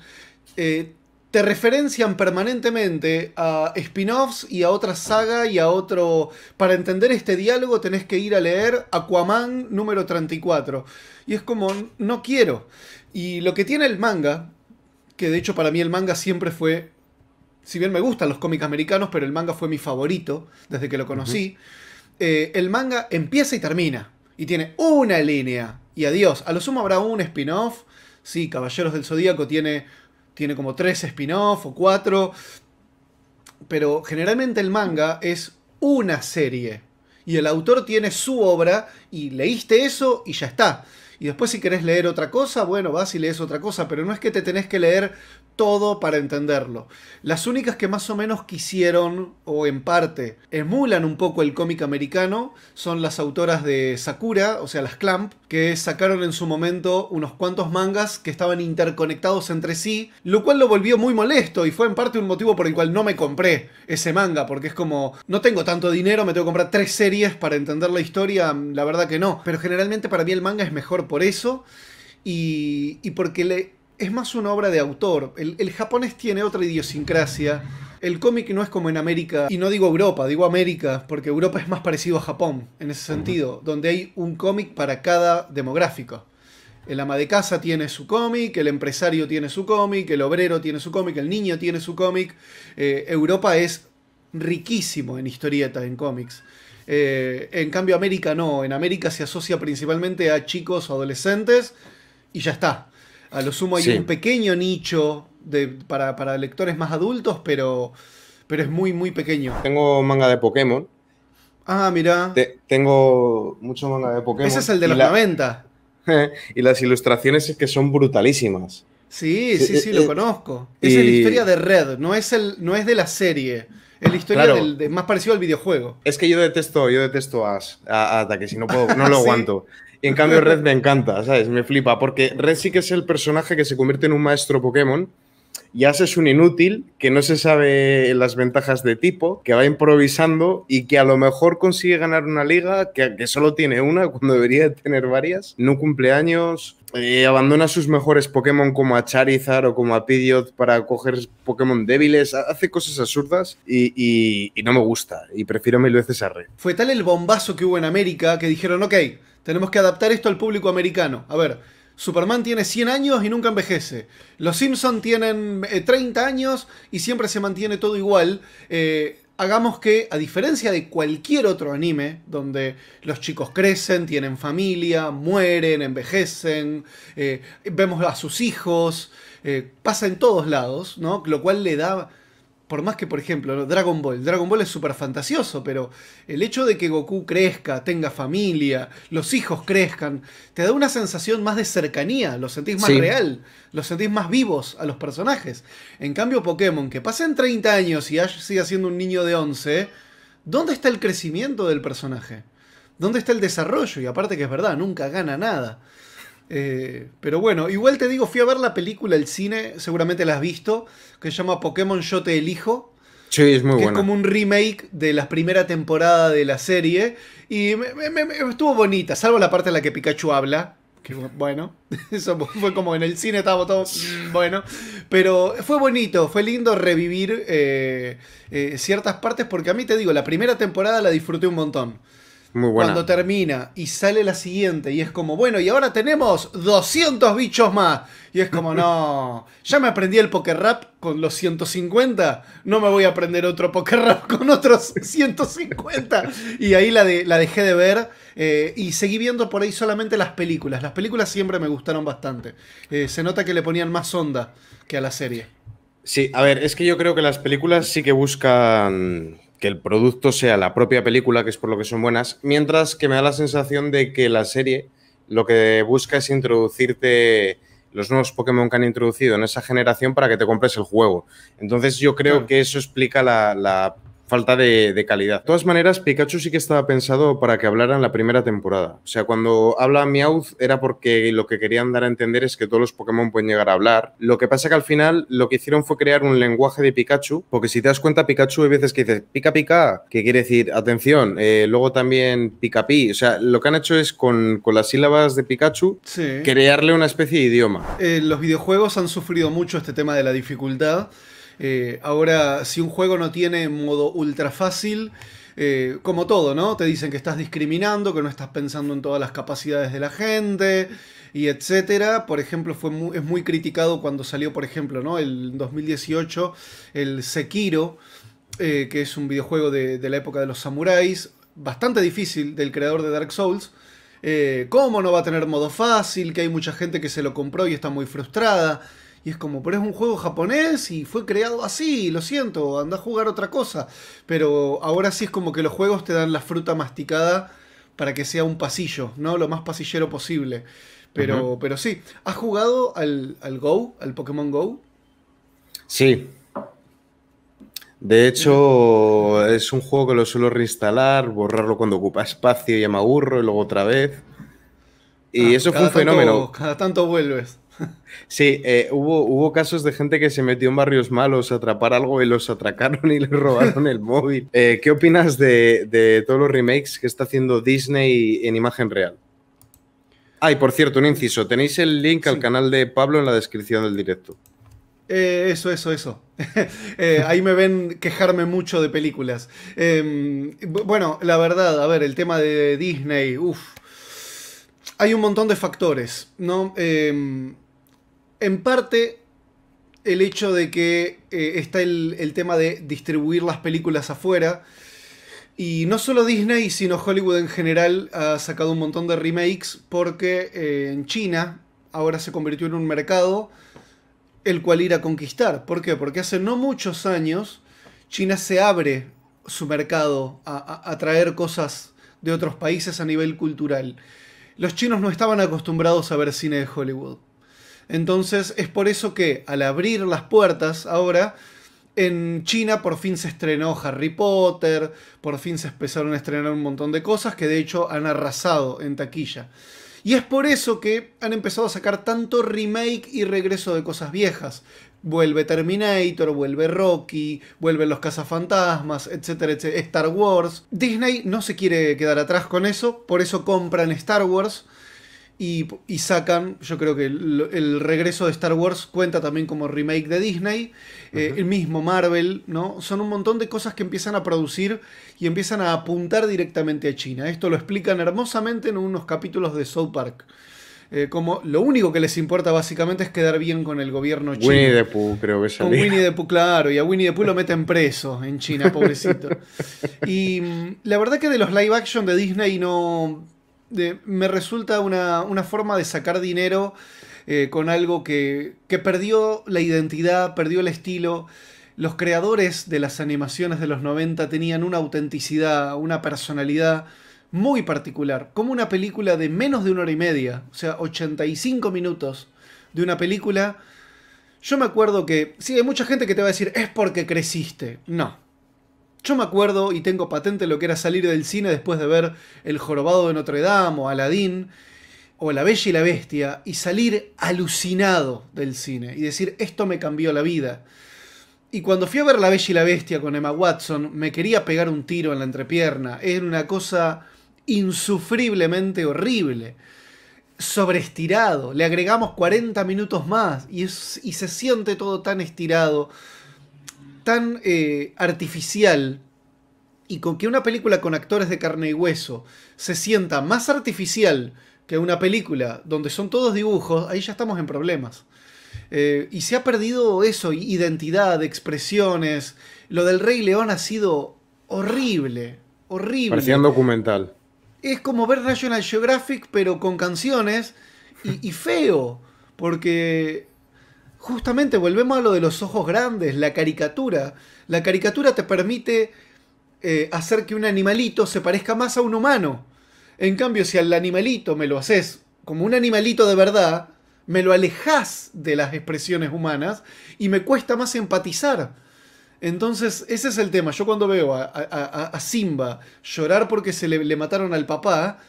eh, te referencian permanentemente a spin-offs y a otra saga y a otro... Para entender este diálogo tenés que ir a leer Aquaman número 34. Y es como, no quiero. Y lo que tiene el manga que de hecho para mí el manga siempre fue, si bien me gustan los cómics americanos, pero el manga fue mi favorito desde que lo conocí, eh, el manga empieza y termina, y tiene una línea, y adiós, a lo sumo habrá un spin-off, sí, Caballeros del Zodíaco tiene, tiene como tres spin-off o cuatro, pero generalmente el manga es una serie, y el autor tiene su obra y leíste eso y ya está. Y después si querés leer otra cosa, bueno, vas y lees otra cosa, pero no es que te tenés que leer todo para entenderlo. Las únicas que más o menos quisieron, o en parte, emulan un poco el cómic americano, son las autoras de Sakura, o sea, las Clamp, que sacaron en su momento unos cuantos mangas que estaban interconectados entre sí, lo cual lo volvió muy molesto y fue en parte un motivo por el cual no me compré ese manga, porque es como, no tengo tanto dinero, me tengo que comprar tres series para entender la historia, la verdad que no. Pero generalmente para mí el manga es mejor por eso y, porque le, es más una obra de autor. El, japonés tiene otra idiosincrasia. El cómic no es como en América, y no digo Europa, digo América, porque Europa es más parecido a Japón en ese sentido, donde hay un cómic para cada demográfico. El ama de casa tiene su cómic, el empresario tiene su cómic, el obrero tiene su cómic, el niño tiene su cómic. Eh, Europa es riquísimo en historieta, en cómics. Eh, en cambio, América no. En América se asocia principalmente a chicos o adolescentes y ya está. A lo sumo hay un pequeño nicho para, lectores más adultos, pero, es muy, muy pequeño. Tengo manga de Pokémon. Ah, mira. tengo mucho manga de Pokémon. Ese es el de los la, 90. y las ilustraciones es que son brutalísimas. Sí, sí, sí, eh, lo eh, conozco. Esa es la historia de Red, no es, el, no es de la serie. Es la historia de, más parecido al videojuego. Es que yo detesto, yo detesto a, a Ataque, si no puedo, no lo ah, aguanto. Y en cambio Red me encanta, ¿sabes? Me flipa, porque Red sí que es el personaje que se convierte en un maestro Pokémon y es un inútil que no se sabe las ventajas de tipo, que va improvisando y que a lo mejor consigue ganar una liga que, solo tiene una cuando debería tener varias, no cumple años, eh, abandona sus mejores Pokémon como a Charizard o como a Pidgeot para coger Pokémon débiles, hace cosas absurdas y, no me gusta y prefiero mil veces a Fue tal el bombazo que hubo en América que dijeron, ok, tenemos que adaptar esto al público americano. A ver, Superman tiene 100 años y nunca envejece. Los Simpson tienen 30 eh, años y siempre se mantiene todo igual. Eh, hagamos que, a diferencia de cualquier otro anime, donde los chicos crecen, tienen familia, mueren, envejecen, eh, vemos a sus hijos, pasa en todos lados, ¿no? Lo cual le da por más que, por ejemplo, Dragon Ball. Dragon Ball es súper fantasioso, pero el hecho de que Goku crezca, tenga familia, los hijos crezcan, te da una sensación más de cercanía, lo sentís más real, lo sentís más vivos a los personajes. En cambio, Pokémon, que pasen 30 años y Ash siga siendo un niño de 11, ¿dónde está el crecimiento del personaje? ¿Dónde está el desarrollo? Y aparte que es verdad, nunca gana nada. Eh, pero bueno, igual te digo, fui a ver la película, el cine, seguramente la has visto, que se llama Pokémon Yo Te Elijo. Sí, es muy que Es como un remake de la primera temporada de la serie. Y me, estuvo bonita, salvo la parte en la que Pikachu habla. Que bueno, eso fue como en el cine estaba todos. Mm, bueno, pero fue bonito, fue lindo revivir eh, eh, ciertas partes porque a mí te digo, la primera temporada la disfruté un montón. Cuando termina y sale la siguiente y es como, bueno, y ahora tenemos 200 bichos más. Y es como, no, ya me aprendí el poker rap con los 150, no me voy a aprender otro poker rap con otros 150. Y ahí la, de, la dejé de ver eh, y seguí viendo por ahí solamente las películas. Las películas siempre me gustaron bastante. Eh, se nota que le ponían más onda que a la serie. Sí, a ver, es que yo creo que las películas sí que buscan que el producto sea la propia película, que es por lo que son buenas, mientras que me da la sensación de que la serie lo que busca es introducirte los nuevos Pokémon que han introducido en esa generación para que te compres el juego. Entonces yo creo que eso explica la, falta de, calidad. De todas maneras, Pikachu sí que estaba pensado para que hablaran la primera temporada. O sea, cuando habla Meowth era porque lo que querían dar a entender es que todos los Pokémon pueden llegar a hablar. Lo que pasa que al final lo que hicieron fue crear un lenguaje de Pikachu, porque si te das cuenta, Pikachu hay veces que dice pica pica, que quiere decir atención, eh, luego también pica pi. O sea, lo que han hecho es con, las sílabas de Pikachu crearle una especie de idioma. Eh, los videojuegos han sufrido mucho este tema de la dificultad. Eh, ahora, si un juego no tiene modo ultra fácil, eh, como todo, ¿no? Te dicen que estás discriminando, que no estás pensando en todas las capacidades de la gente y etcétera. Por ejemplo, fue es muy criticado cuando salió, por ejemplo, ¿no? El 2018, el Sekiro, eh, que es un videojuego de, la época de los samuráis, bastante difícil, del creador de Dark Souls. ¿Cómo no va a tener modo fácil? Que hay mucha gente que se lo compró y está muy frustrada. Y es como, pero es un juego japonés y fue creado así, lo siento, anda a jugar otra cosa. Pero ahora sí es como que los juegos te dan la fruta masticada para que sea un pasillo, ¿no? Lo más pasillero posible. Pero, pero sí, ¿has jugado al, Go, al Pokémon Go? Sí, de hecho, es un juego que lo suelo reinstalar, borrarlo cuando ocupa espacio y me aburro, y luego otra vez. Y ah, eso fue un fenómeno. cada tanto vuelves. Sí, eh, hubo, hubo casos de gente que se metió en barrios malos a atrapar algo y los atracaron y les robaron el móvil. Eh, ¿Qué opinas de, todos los remakes que está haciendo Disney en imagen real? Ah, por cierto, un inciso, tenéis el link al canal de Pablo en la descripción del directo. Eh, eso, eso, eso. ahí me ven quejarme mucho de películas. Em, bueno, la verdad, a ver, el tema de Disney, uff. Hay un montón de factores, ¿no? Em, en parte, el hecho de que eh, está el, tema de distribuir las películas afuera. Y no solo Disney, sino Hollywood en general ha sacado un montón de remakes porque eh, en China ahora se convirtió en un mercado el cual ir a conquistar. ¿Por qué? Porque hace no muchos años China se abre su mercado a traer cosas de otros países a nivel cultural. Los chinos no estaban acostumbrados a ver cine de Hollywood. Entonces es por eso que al abrir las puertas ahora, en China por fin se estrenó Harry Potter, por fin se empezaron a estrenar un montón de cosas que de hecho han arrasado en taquilla. Y es por eso que han empezado a sacar tanto remake y regreso de cosas viejas. Vuelve Terminator, vuelve Rocky, vuelven los cazafantasmas, etcétera, etcétera, Star Wars. Disney no se quiere quedar atrás con eso, por eso compran Star Wars y, sacan, yo creo que el, regreso de Star Wars cuenta también como remake de Disney, eh, el mismo Marvel, ¿no? Son un montón de cosas que empiezan a producir y empiezan a apuntar directamente a China. Esto lo explican hermosamente en unos capítulos de South Park. Eh, como lo único que les importa básicamente es quedar bien con el gobierno chino. Winnie the Pooh, creo que Con Winnie the Pooh, claro, y a Winnie the Pooh lo meten preso en China, pobrecito. y mm, la verdad que de los live action de Disney no me resulta una, forma de sacar dinero eh, con algo que, que perdió la identidad, perdió el estilo. Los creadores de las animaciones de los 90 tenían una autenticidad, una personalidad muy particular, como una película de menos de una hora y media, o sea, 85 minutos de una película. Yo me acuerdo que, sí, hay mucha gente que te va a decir, es porque creciste. No, yo me acuerdo y tengo patente lo que era salir del cine después de ver El Jorobado de Notre Dame o Aladdin o La Bella y la Bestia y salir alucinado del cine y decir esto me cambió la vida. Y cuando fui a ver La Bella y la Bestia con Emma Watson, me quería pegar un tiro en la entrepierna. Era una cosa insufriblemente horrible. Sobreestirado. Le agregamos 40 minutos más y, y se siente todo tan estirado tan eh, artificial y con que una película con actores de carne y hueso se sienta más artificial que una película donde son todos dibujos, ahí ya estamos en problemas. Eh, y se ha perdido eso, identidad, expresiones. Lo del Rey León ha sido horrible, horrible. Parecía documental. Es como ver National Geographic, pero con canciones y feo, porque justamente volvemos a lo de los ojos grandes, la caricatura. La caricatura te permite eh, hacer que un animalito se parezca más a un humano. En cambio, si al animalito me lo haces como un animalito de verdad, me lo alejas de las expresiones humanas y me cuesta más empatizar. Entonces, ese es el tema. Yo cuando veo a, Simba llorar porque se le, mataron al papá,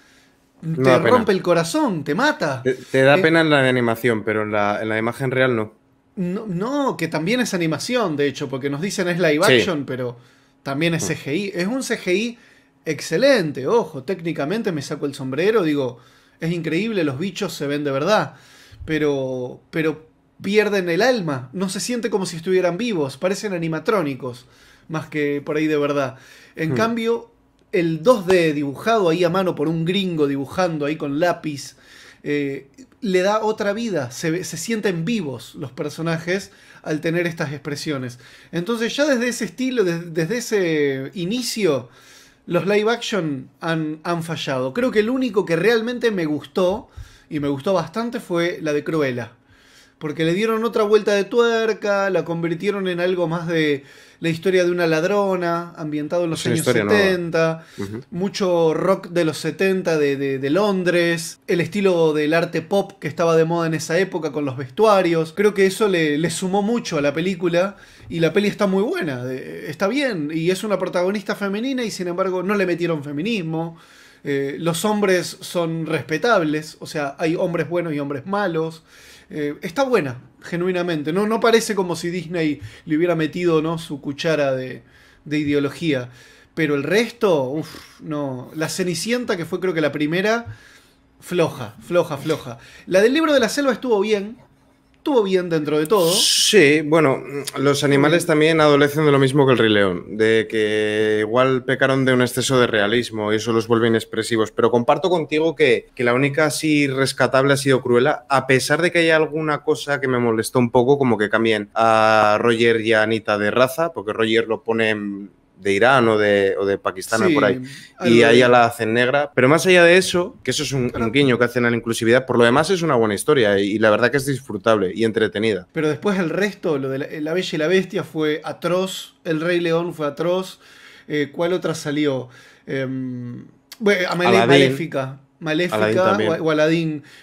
te rompe el corazón, te mata. Te, da eh, pena en la animación, pero en la imagen real no. No, que también es animación, de hecho, porque nos dicen es live action, pero también es mm. CGI. Es un CGI excelente, ojo, técnicamente me saco el sombrero, digo, es increíble, los bichos se ven de verdad, pero, pero pierden el alma, no se siente como si estuvieran vivos, parecen animatrónicos, más que por ahí de verdad. En mm. cambio, el 2D dibujado ahí a mano por un gringo dibujando ahí con lápiz, eh, le da otra vida, se, sienten vivos los personajes al tener estas expresiones. Entonces ya desde ese estilo, desde, ese inicio, los live action han, han, fallado. Creo que el único que realmente me gustó, y me gustó bastante, fue la de Cruella porque le dieron otra vuelta de tuerca, la convirtieron en algo más de la historia de una ladrona, ambientado en los años 70, mucho rock de los 70 de, Londres, el estilo del arte pop que estaba de moda en esa época con los vestuarios, creo que eso le, sumó mucho a la película y la peli está muy buena, está bien y es una protagonista femenina y sin embargo no le metieron feminismo. Eh, los hombres son respetables, o sea, hay hombres buenos y hombres malos. Eh, está buena, genuinamente. No, no parece como si Disney le hubiera metido ¿no? su cuchara de, de ideología. Pero el resto, uff, no. La Cenicienta, que fue creo que la primera, floja, floja, floja. La del libro de la selva estuvo bien, estuvo bien dentro de todo. Sí, bueno, los animales mm. también adolecen de lo mismo que el rey león, de que igual pecaron de un exceso de realismo y eso los vuelve inexpresivos. Pero comparto contigo que, la única así rescatable ha sido Cruella, a pesar de que hay alguna cosa que me molestó un poco, como que cambien a Roger y a Anita de raza, porque Roger lo pone en de Irán o de, Pakistán o por ahí. Y ahí ya la hacen negra. Pero más allá de eso, que eso es un, guiño que hacen a la inclusividad, por lo demás es una buena historia y, la verdad que es disfrutable y entretenida. Pero después el resto, lo de la, eh, Bella y la Bestia fue atroz, El Rey León fue atroz, eh, ¿cuál otra salió? Eh, Maléfica. Maléfica o,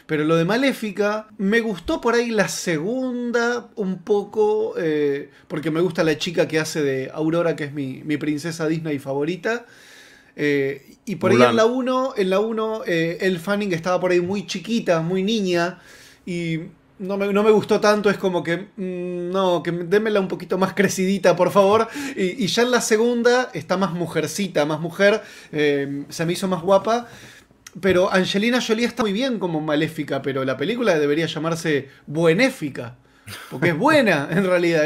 Pero lo de Maléfica me gustó por ahí la segunda un poco, eh, porque me gusta la chica que hace de Aurora, que es mi, princesa Disney favorita. Eh, y por ahí en la 1, en la 1, eh, El Fanning estaba por ahí muy chiquita, muy niña, y no me, gustó tanto, es como que, mm, no, que démela un poquito más crecidita, por favor. y ya en la segunda está más mujercita, más mujer, se me hizo más guapa. Pero Angelina Jolie está muy bien como maléfica, pero la película debería llamarse Buenéfica. Porque es buena, en realidad.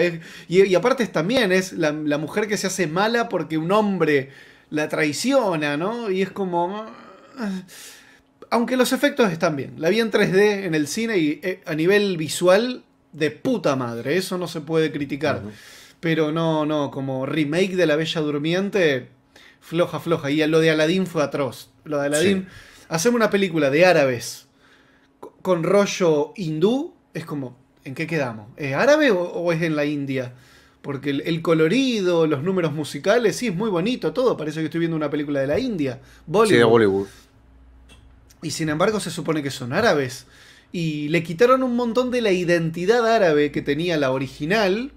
y, aparte también es la, mujer que se hace mala porque un hombre la traiciona, ¿no? Y es como... Aunque los efectos están bien. La vi en 3D en el cine y eh, a nivel visual de puta madre. Eso no se puede criticar. Pero no, no, como remake de La Bella Durmiente, floja, floja. Y lo de Aladdin fue atroz. Lo de Aladdin... Hacemos una película de árabes con rollo hindú es como, ¿en qué quedamos? ¿Es árabe o, es en la India? Porque el, colorido, los números musicales, sí, es muy bonito todo. Parece que estoy viendo una película de la India. Sí, de Bollywood. Y sin embargo se supone que son árabes. Y le quitaron un montón de la identidad árabe que tenía la original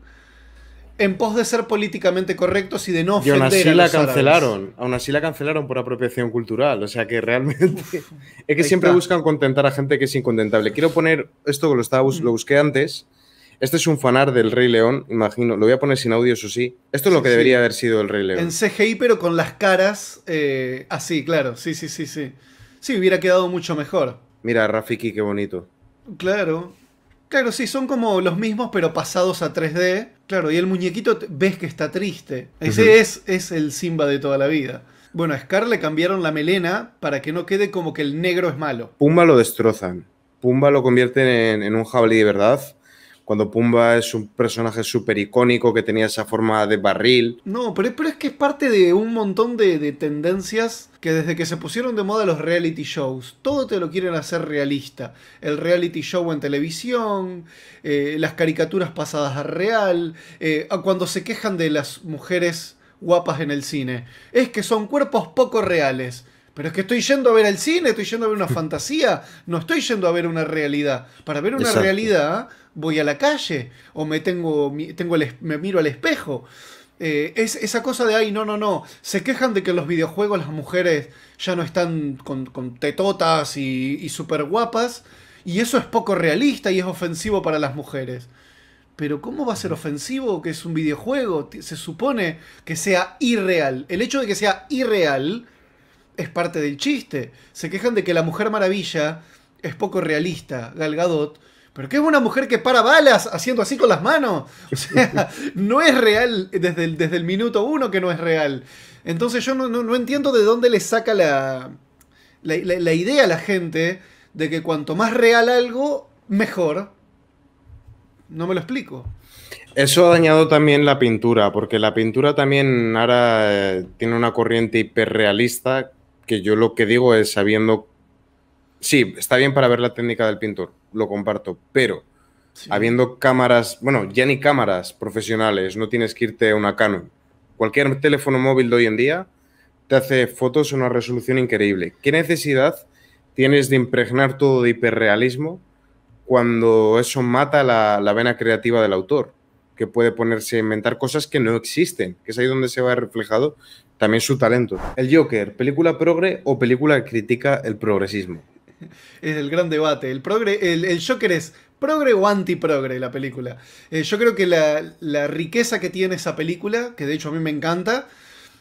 en pos de ser políticamente correctos y de no ofender y aún así la cancelaron, aún así la cancelaron por apropiación cultural, o sea que realmente es que siempre buscan contentar a gente que es incontentable. Quiero poner esto que lo lo mm. busqué antes. Este es un fanar del Rey León, imagino. Lo voy a poner sin audio, eso sí. Esto es lo que debería haber sido el Rey León. En CGI, pero con las caras eh, así, claro. Sí, sí, sí, sí. Sí, hubiera quedado mucho mejor. Mira, Rafiki, qué bonito. Claro, Claro, sí, son como los mismos, pero pasados a 3D. Claro, y el muñequito ves que está triste. Ese es, es el Simba de toda la vida. Bueno, a Scar le cambiaron la melena para que no quede como que el negro es malo. Pumba lo destrozan. Pumba lo convierten en, en un jabalí de verdad cuando Pumba es un personaje súper icónico que tenía esa forma de barril. No, pero, es que es parte de un montón de, tendencias que desde que se pusieron de moda los reality shows, todo te lo quieren hacer realista. El reality show en televisión, eh, las caricaturas pasadas a real, eh, cuando se quejan de las mujeres guapas en el cine. Es que son cuerpos poco reales. Pero es que estoy yendo a ver el cine, estoy yendo a ver una fantasía, no estoy yendo a ver una realidad. Para ver una realidad voy a la calle o me tengo, tengo me miro al espejo. Eh, es esa cosa de, ay, no, no, no, se quejan de que en los videojuegos las mujeres ya no están con, con tetotas y, súper guapas, y eso es poco realista y es ofensivo para las mujeres. Pero ¿cómo va a ser ofensivo que es un videojuego? Se supone que sea irreal. El hecho de que sea irreal es parte del chiste. Se quejan de que la Mujer Maravilla es poco realista, Galgadot. Gadot, pero qué es una mujer que para balas haciendo así con las manos. O sea, no es real desde el, desde el minuto uno que no es real. Entonces yo no, entiendo de dónde le saca la, la, la, la idea a la gente de que cuanto más real algo, mejor. No me lo explico. Eso ha dañado también la pintura, porque la pintura también ahora eh, tiene una corriente hiperrealista que yo lo que digo es sabiendo, sí, está bien para ver la técnica del pintor, lo comparto, pero habiendo cámaras, bueno, ya ni cámaras profesionales, no tienes que irte a una Canon. Cualquier teléfono móvil de hoy en día te hace fotos en una resolución increíble. ¿Qué necesidad tienes de impregnar todo de hiperrealismo cuando eso mata la, la vena creativa del autor? que puede ponerse a inventar cosas que no existen, que es ahí donde se va reflejado también su talento. El Joker, película progre o película que critica el progresismo. Es el gran debate. El, progre, el, Joker es progre o antiprogre la película. Eh, yo creo que la, riqueza que tiene esa película, que de hecho a mí me encanta,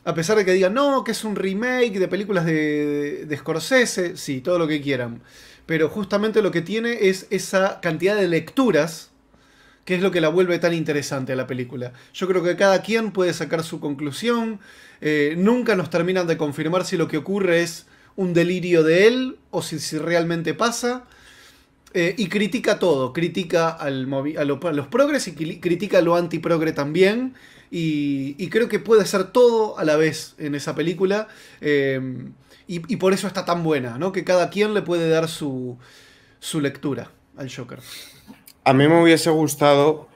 a pesar de que digan, no, que es un remake de películas de, de, Scorsese, sí, todo lo que quieran. Pero justamente lo que tiene es esa cantidad de lecturas, que es lo que la vuelve tan interesante a la película. Yo creo que cada quien puede sacar su conclusión, eh, nunca nos terminan de confirmar si lo que ocurre es un delirio de él o si, realmente pasa. Eh, y critica todo, critica al a, los progres y critica a lo antiprogre también. Y, creo que puede ser todo a la vez en esa película. Em, y, por eso está tan buena, ¿no? Que cada quien le puede dar su, su lectura al Joker. A mí me hubiese gustado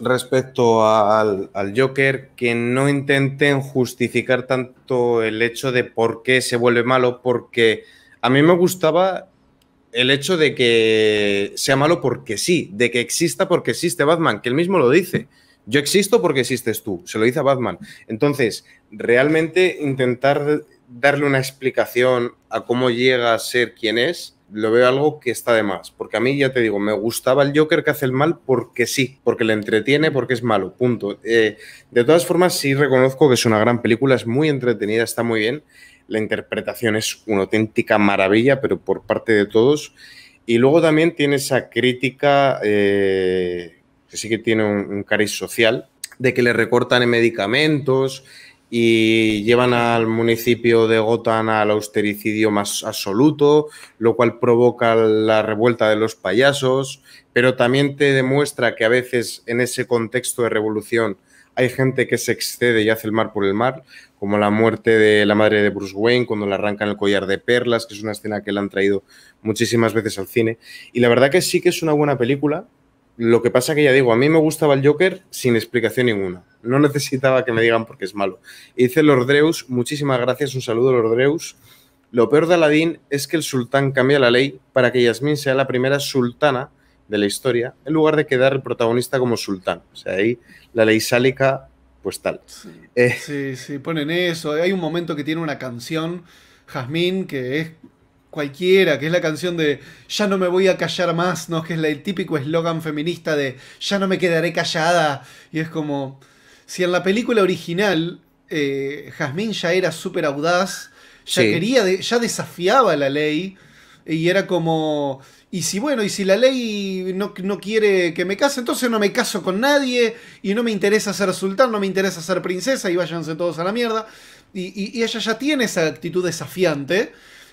respecto al, al, Joker que no intenten justificar tanto el hecho de por qué se vuelve malo, porque a mí me gustaba el hecho de que sea malo porque sí, de que exista porque existe Batman, que él mismo lo dice. Yo existo porque existes tú, se lo dice a Batman. Entonces, realmente intentar darle una explicación a cómo llega a ser quien es, lo veo algo que está de más. Porque a mí, ya te digo, me gustaba el Joker que hace el mal porque sí, porque le entretiene, porque es malo, punto. Eh, de todas formas, sí reconozco que es una gran película, es muy entretenida, está muy bien. La interpretación es una auténtica maravilla, pero por parte de todos. Y luego también tiene esa crítica, eh, que sí que tiene un, un cariz social, de que le recortan en medicamentos, y llevan al municipio de Gotan al austericidio más absoluto, lo cual provoca la revuelta de los payasos, pero también te demuestra que a veces en ese contexto de revolución hay gente que se excede y hace el mar por el mar, como la muerte de la madre de Bruce Wayne cuando le arrancan el collar de perlas, que es una escena que le han traído muchísimas veces al cine. Y la verdad que sí que es una buena película, lo que pasa que ya digo, a mí me gustaba el Joker sin explicación ninguna. No necesitaba que me digan porque es malo. Y dice Lordreus, muchísimas gracias, un saludo Lordreus. Lo peor de Aladín es que el sultán cambia la ley para que Yasmín sea la primera sultana de la historia, en lugar de quedar el protagonista como sultán. O sea, ahí la ley sálica, pues tal. Sí, eh. sí, ponen eso. Hay un momento que tiene una canción, Jazmín, que es cualquiera, que es la canción de Ya no me voy a callar más, ¿no? Que es el típico eslogan feminista de Ya no me quedaré callada. Y es como, si en la película original eh, Jasmine ya era súper audaz, ya quería, ya desafiaba la ley eh, y era como... Y si bueno, y si la ley no, no, quiere que me case, entonces no me caso con nadie y no me interesa ser sultán, no me interesa ser princesa y váyanse todos a la mierda. y ella ya tiene esa actitud desafiante.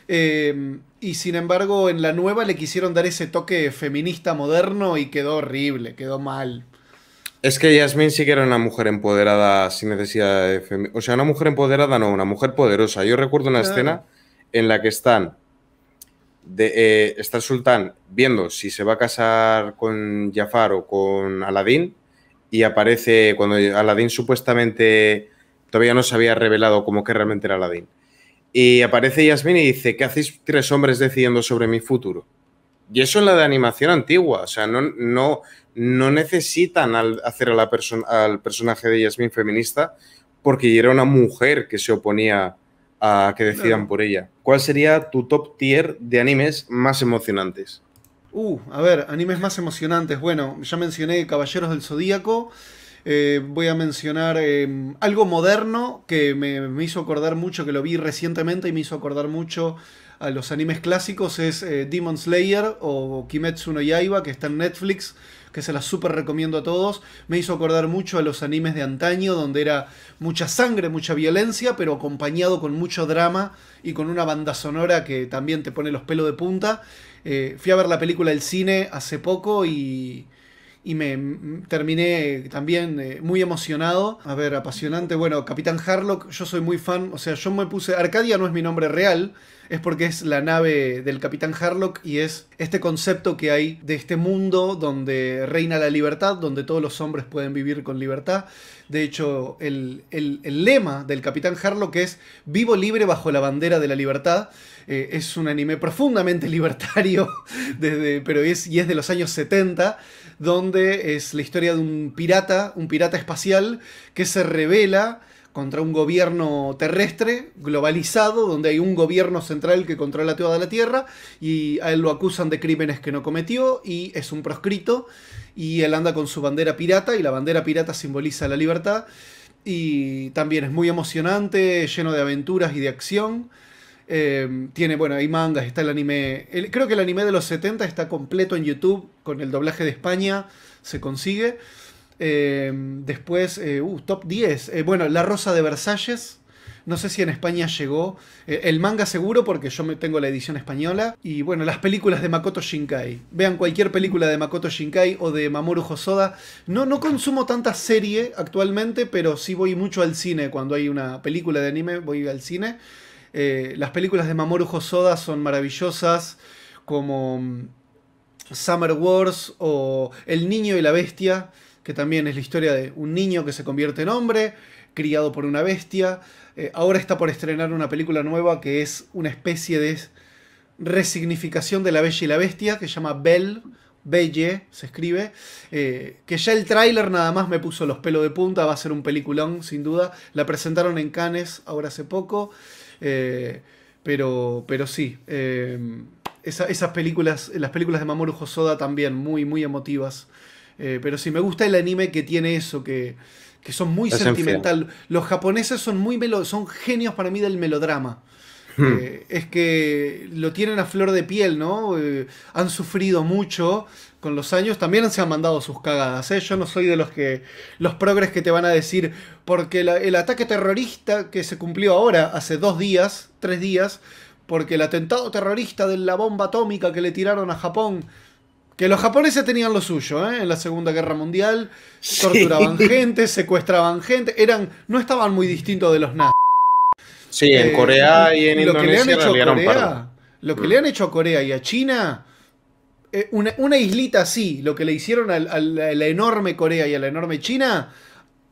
Em, y sin embargo, en la nueva le quisieron dar ese toque feminista moderno y quedó horrible, quedó mal. Es que Yasmin sí que era una mujer empoderada sin necesidad de O sea, una mujer empoderada no, una mujer poderosa. Yo recuerdo una escena en la que están. De, eh, está el sultán viendo si se va a casar con Jafar o con Aladín. Y aparece cuando Aladín supuestamente todavía no se había revelado como que realmente era Aladín y aparece Yasmin y dice, ¿qué hacéis tres hombres decidiendo sobre mi futuro? Y eso es la de animación antigua, o sea, no, no, no necesitan hacer a la persona, al personaje de Yasmin feminista porque era una mujer que se oponía a que decidan por ella. ¿Cuál sería tu top tier de animes más emocionantes? Uh, a ver, animes más emocionantes. Bueno, ya mencioné Caballeros del Zodíaco. Eh, voy a mencionar em, algo moderno que me, hizo acordar mucho, que lo vi recientemente y me hizo acordar mucho a los animes clásicos, es eh, Demon Slayer o Kimetsu no Yaiba, que está en Netflix, que se las súper recomiendo a todos. Me hizo acordar mucho a los animes de antaño, donde era mucha sangre, mucha violencia, pero acompañado con mucho drama y con una banda sonora que también te pone los pelos de punta. Eh, fui a ver la película El Cine hace poco y y me terminé también eh, muy emocionado. A ver, apasionante. Bueno, Capitán Harlock, yo soy muy fan. O sea, yo me puse. Arcadia no es mi nombre real, es porque es la nave del Capitán Harlock y es este concepto que hay de este mundo donde reina la libertad, donde todos los hombres pueden vivir con libertad. De hecho, el, lema del Capitán Harlock es Vivo libre bajo la bandera de la libertad. Eh, es un anime profundamente libertario, desde, pero es, y es de los años 70 donde es la historia de un pirata, un pirata espacial, que se revela contra un gobierno terrestre globalizado, donde hay un gobierno central que controla toda la Tierra, y a él lo acusan de crímenes que no cometió, y es un proscrito, y él anda con su bandera pirata, y la bandera pirata simboliza la libertad, y también es muy emocionante, lleno de aventuras y de acción. Em, tiene, bueno, hay mangas, está el anime. creo que el anime de los 70 está completo en YouTube, con el doblaje de España, se consigue. Em, después, eh, uh, top 10. Eh, bueno, La Rosa de Versalles. No sé si en España llegó. Eh, el manga seguro, porque yo tengo la edición española. Y bueno, las películas de Makoto Shinkai. Vean cualquier película de Makoto Shinkai o de Mamoru Hosoda. No, no consumo tanta serie actualmente, pero sí voy mucho al cine. Cuando hay una película de anime, voy al cine. Eh, las películas de Mamoru Hosoda son maravillosas, como mm, Summer Wars o El Niño y la Bestia, que también es la historia de un niño que se convierte en hombre, criado por una bestia. Eh, ahora está por estrenar una película nueva que es una especie de resignificación de La Bella y la Bestia, que se llama Belle, Belle se escribe, eh, que ya el tráiler nada más me puso los pelos de punta, va a ser un peliculón sin duda, la presentaron en Cannes ahora hace poco, eh, pero, pero sí, eh, esas películas, las películas de Mamoru Hosoda también, muy, muy emotivas. Eh, pero sí, me gusta el anime que tiene eso, que, son muy sentimental. Los japoneses son muy son genios para mí del melodrama. Hmm. Eh, es que lo tienen a flor de piel, ¿no? Eh, han sufrido mucho con los años, también se han mandado sus cagadas, ¿eh? Yo no soy de los que, los progres que te van a decir, porque el ataque terrorista que se cumplió ahora, hace dos días, tres días, porque el atentado terrorista de la bomba atómica que le tiraron a Japón, que los japoneses tenían lo suyo, ¿eh? En la Segunda Guerra Mundial, torturaban gente, secuestraban gente, eran, no estaban muy distintos de los nazis. Sí, en eh, Corea y en lo Indonesia le han hecho Lo que mm. le han hecho a Corea y a China, eh, una, islita así, lo que le hicieron a, la enorme Corea y a la enorme China,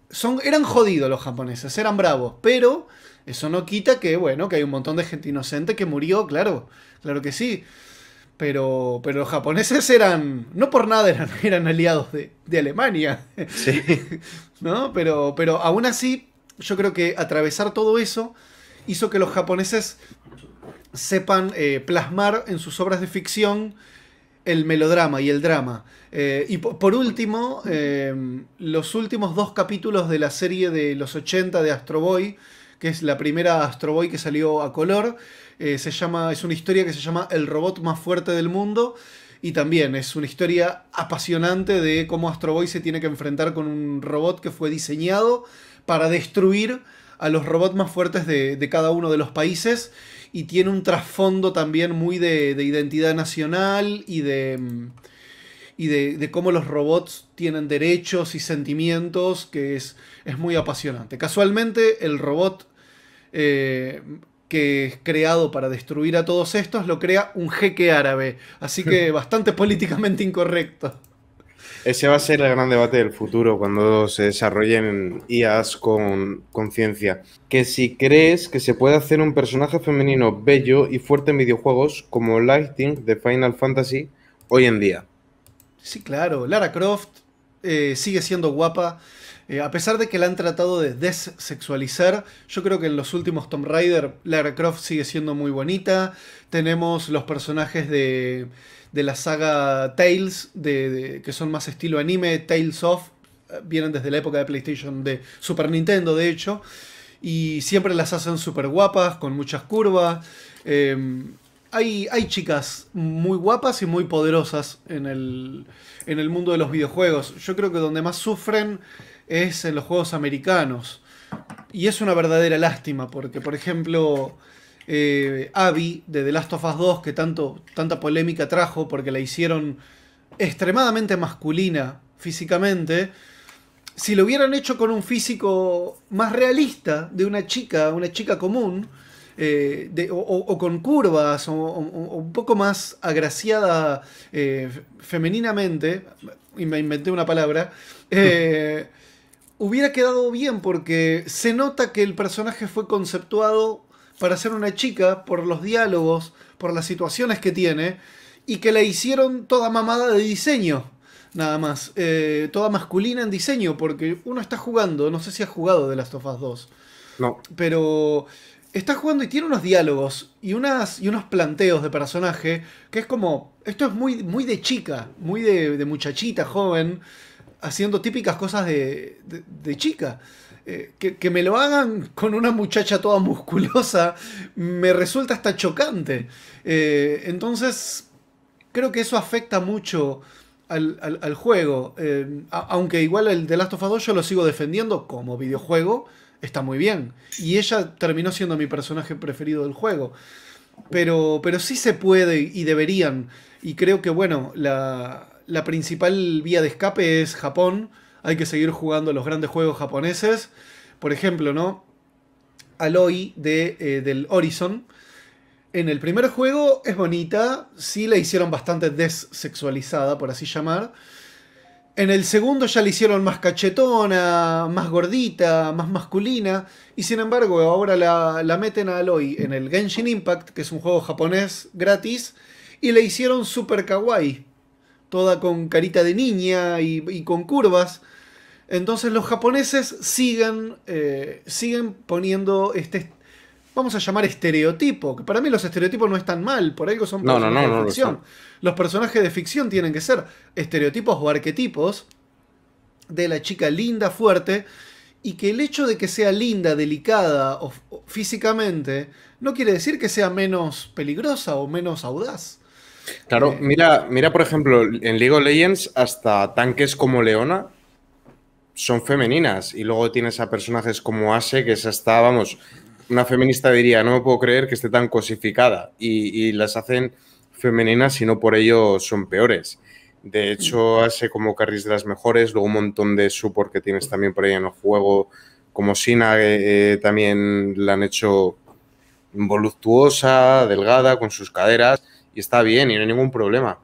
son, eran jodidos los japoneses, eran bravos, pero eso no quita que, bueno, que hay un montón de gente inocente que murió, claro, claro que sí. Pero, pero los japoneses eran, no por nada eran, eran aliados de, Alemania. ¿No? Pero, pero aún así, yo creo que atravesar todo eso hizo que los japoneses sepan eh, plasmar en sus obras de ficción el melodrama y el drama. Eh, y por, último, em, los últimos dos capítulos de la serie de los 80 de Astro Boy, que es la primera Astro Boy que salió a color, eh, se llama, es una historia que se llama El robot más fuerte del mundo. Y también es una historia apasionante de cómo Astro Boy se tiene que enfrentar con un robot que fue diseñado para destruir a los robots más fuertes de, cada uno de los países y tiene un trasfondo también muy de, identidad nacional y de mm, y de, cómo los robots tienen derechos y sentimientos, que es, es muy apasionante. Casualmente, el robot eh, que es creado para destruir a todos estos lo crea un jeque árabe, así que bastante políticamente incorrecto. Ese va a ser el gran debate del futuro cuando se desarrollen IAs con conciencia. Que si crees que se puede hacer un personaje femenino bello y fuerte en videojuegos como Lightning de Final Fantasy hoy en día. Sí, claro. Lara Croft eh, sigue siendo guapa. Eh, a pesar de que la han tratado de dessexualizar, yo creo que en los últimos Tomb Raider Lara Croft sigue siendo muy bonita. Tenemos los personajes de de la saga Tales, de, que son más estilo anime, Tales of, eh, vienen desde la época de PlayStation, de Super Nintendo, de hecho, y siempre las hacen súper guapas, con muchas curvas. Em, hay, hay, chicas muy guapas y muy poderosas en el, en el mundo de los videojuegos. Yo creo que donde más sufren es en los juegos americanos. Y es una verdadera lástima, porque por ejemplo eh, Abby de The Last of Us 2, que tanto, tanta polémica trajo porque la hicieron extremadamente masculina físicamente. Si lo hubieran hecho con un físico más realista de una chica, una chica común, eh, o, con curvas, o, un poco más agraciada eh, femeninamente, y me inventé una palabra, eh, hubiera quedado bien porque se nota que el personaje fue conceptuado para ser una chica por los diálogos, por las situaciones que tiene, y que la hicieron toda mamada de diseño, nada más, eh, toda masculina en diseño, porque uno está jugando, no sé si ha jugado de Last of Us 2, no. pero está jugando y tiene unos diálogos y, unas, y unos planteos de personaje que es como, esto es muy, muy de chica, muy de, muchachita joven, haciendo típicas cosas de chica. Eh, que, me lo hagan con una muchacha toda musculosa me resulta hasta chocante. Eh, entonces, creo que eso afecta mucho al, juego. Eh, aunque igual el The Last of Us 2 yo lo sigo defendiendo como videojuego, está muy bien. Y ella terminó siendo mi personaje preferido del juego. Pero, pero sí se puede y deberían. Y creo que, bueno, la, la principal vía de escape es Japón hay que seguir jugando los grandes juegos japoneses. Por ejemplo, ¿no? Aloy de, eh, del Horizon. En el primer juego es bonita, sí la hicieron bastante dessexualizada, por así llamar. En el segundo ya la hicieron más cachetona, más gordita, más masculina. Y sin embargo, ahora la, meten a Aloy en el Genshin Impact, que es un juego japonés gratis. Y le hicieron super kawaii. Toda con carita de niña y con curvas. Entonces los japoneses eh, siguen, poniendo este, vamos a llamar estereotipo, que para mí los estereotipos no están mal, por algo son personajes de ficción. los personajes de ficción tienen que ser estereotipos o arquetipos de la chica linda, fuerte, y que el hecho de que sea linda, delicada o, físicamente, no quiere decir que sea menos peligrosa o menos audaz. Claro, eh, mira, mira, por ejemplo, en League of Legends hasta tanques como Leona son femeninas. Y luego tienes a personajes como Ase, que es hasta, vamos, una feminista diría, no me puedo creer que esté tan cosificada. Y, las hacen femeninas y no por ello son peores. De hecho, Ase como Carris de las mejores, luego un montón de support que tienes también por ahí en el juego, como Sina, eh, eh, también la han hecho voluptuosa, delgada, con sus caderas, y está bien y no hay ningún problema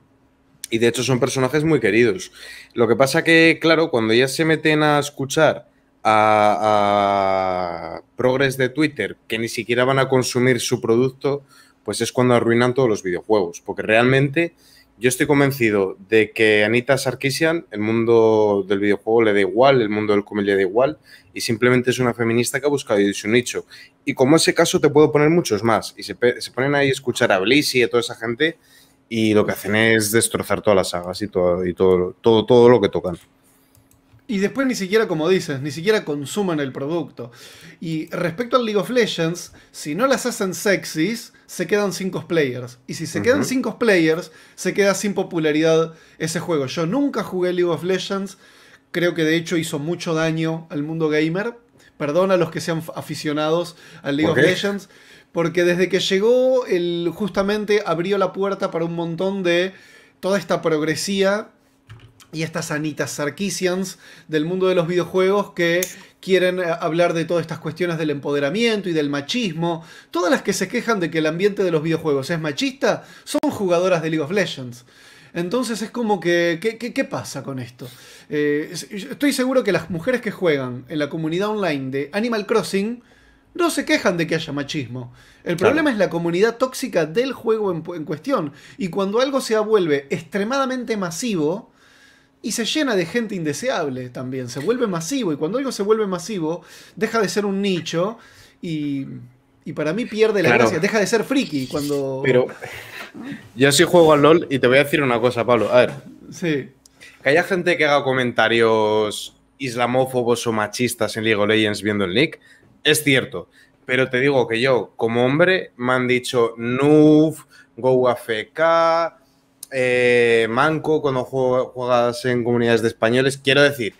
y de hecho son personajes muy queridos. Lo que pasa que, claro, cuando ya se meten a escuchar a, a progres de Twitter que ni siquiera van a consumir su producto, pues es cuando arruinan todos los videojuegos. Porque realmente yo estoy convencido de que Anita Sarkisian, el mundo del videojuego le da igual, el mundo del comedia le da igual, y simplemente es una feminista que ha buscado su nicho. Y como ese caso te puedo poner muchos más, y se, se ponen ahí a escuchar a Blissy y a toda esa gente, y lo que hacen es destrozar todas las sagas y todo, todo, todo, lo que tocan. Y después ni siquiera, como dices, ni siquiera consumen el producto. Y respecto al League of Legends, si no las hacen sexys, se quedan sin players. Y si se quedan sin players, se queda sin popularidad ese juego. Yo nunca jugué League of Legends. Creo que de hecho hizo mucho daño al mundo gamer. Perdón a los que sean aficionados al League of Legends. Porque desde que llegó, él justamente abrió la puerta para un montón de toda esta progresía y estas Anitas Sarkisians del mundo de los videojuegos que quieren eh, hablar de todas estas cuestiones del empoderamiento y del machismo. Todas las que se quejan de que el ambiente de los videojuegos es machista son jugadoras de League of Legends. Entonces es como que, ¿qué, pasa con esto? Eh, estoy seguro que las mujeres que juegan en la comunidad online de Animal Crossing no se quejan de que haya machismo. El problema es la comunidad tóxica del juego en, cuestión. Y cuando algo se vuelve extremadamente masivo y se llena de gente indeseable también, se vuelve masivo. Y cuando algo se vuelve masivo, deja de ser un nicho y, y para mí pierde la gracia, deja de ser friki. cuando Pero yo sí juego al LOL y te voy a decir una cosa, Pablo. A ver. Sí. Que haya gente que haga comentarios islamófobos o machistas en League of Legends viendo el Nick es cierto, pero te digo que yo, como hombre, me han dicho Nuf, Go AFK, eh, Manco cuando juegas en comunidades de españoles. Quiero decir,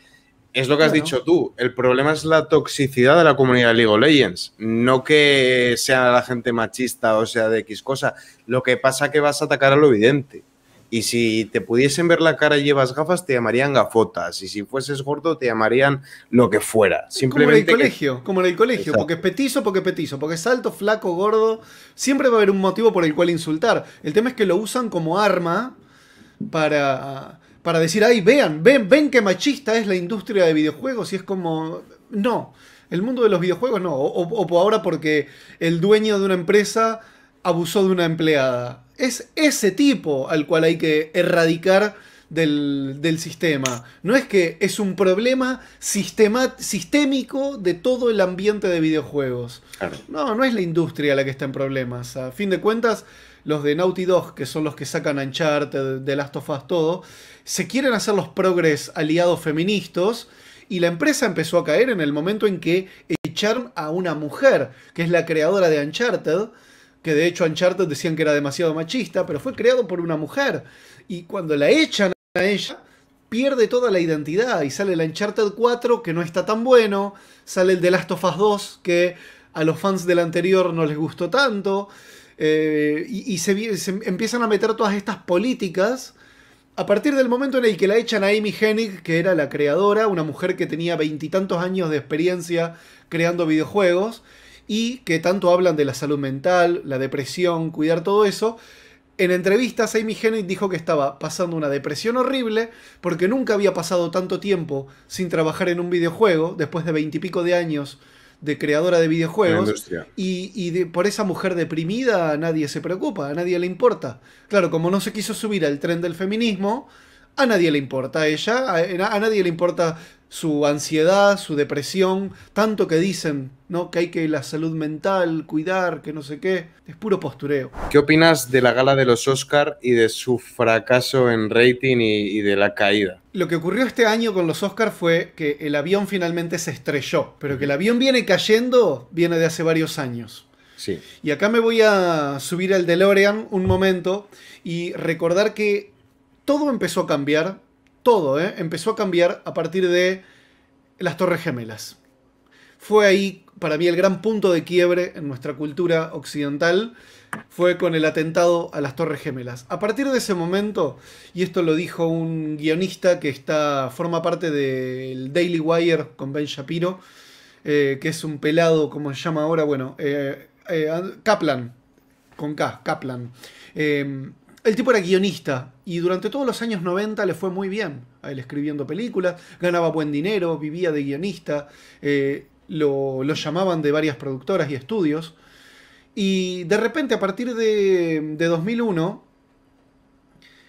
es lo que has dicho tú. El problema es la toxicidad de la comunidad de League of Legends. No que sea la gente machista o sea de X cosa. Lo que pasa es que vas a atacar a lo evidente. Y si te pudiesen ver la cara y llevas gafas, te llamarían gafotas. Y si fueses gordo, te llamarían lo que fuera. Simplemente como en el colegio, como en el colegio. Porque es petizo, porque es petizo. Porque es alto, flaco, gordo. Siempre va a haber un motivo por el cual insultar. El tema es que lo usan como arma para, para decir, ay, vean, ven, ven qué machista es la industria de videojuegos. Y es como, no, el mundo de los videojuegos no. o ahora porque el dueño de una empresa abusó de una empleada. Es ese tipo al cual hay que erradicar del, sistema. No es que es un problema sistémico de todo el ambiente de videojuegos. No, no es la industria la que está en problemas. A fin de cuentas, los de Naughty Dog, que son los que sacan Uncharted, The Last of Us, todo, se quieren hacer los progres aliados feministas y la empresa empezó a caer en el momento en que echaron a una mujer, que es la creadora de Uncharted, que de hecho Uncharted decían que era demasiado machista, pero fue creado por una mujer. Y cuando la echan a ella, pierde toda la identidad. Y sale el Uncharted 4, que no está tan bueno. Sale el The Last of Us 2, que a los fans del anterior no les gustó tanto. Eh, y, se, empiezan a meter todas estas políticas. A partir del momento en el que la echan a Amy Hennig, que era la creadora, una mujer que tenía veintitantos años de experiencia creando videojuegos, y que tanto hablan de la salud mental, la depresión, cuidar todo eso. En entrevistas, Amy Hennig dijo que estaba pasando una depresión horrible porque nunca había pasado tanto tiempo sin trabajar en un videojuego, después de veintipico de años de creadora de videojuegos. Y, por esa mujer deprimida a nadie se preocupa, a nadie le importa. Claro, como no se quiso subir al tren del feminismo, a nadie le importa a ella, a nadie le importa su ansiedad, su depresión, tanto que dicen, ¿no? Que hay que la salud mental, cuidar, que no sé qué, es puro postureo. ¿Qué opinas de la gala de los Oscar y de su fracaso en rating y, de la caída? Lo que ocurrió este año con los Oscar fue que el avión finalmente se estrelló, pero que el avión viene cayendo, viene de hace varios años. Sí. Y acá me voy a subir al DeLorean un momento y recordar que todo empezó a cambiar todo ¿eh? empezó a cambiar a partir de las Torres Gemelas. Fue ahí, para mí, el gran punto de quiebre en nuestra cultura occidental, fue con el atentado a las Torres Gemelas. A partir de ese momento, y esto lo dijo un guionista que está, forma parte del Daily Wire con Ben Shapiro, eh, que es un pelado, como se llama ahora, bueno, eh, Kaplan, con K, Kaplan el tipo era guionista y durante todos los años 90 le fue muy bien a él escribiendo películas, ganaba buen dinero, vivía de guionista, eh, lo, llamaban de varias productoras y estudios. Y de repente a partir de, 2001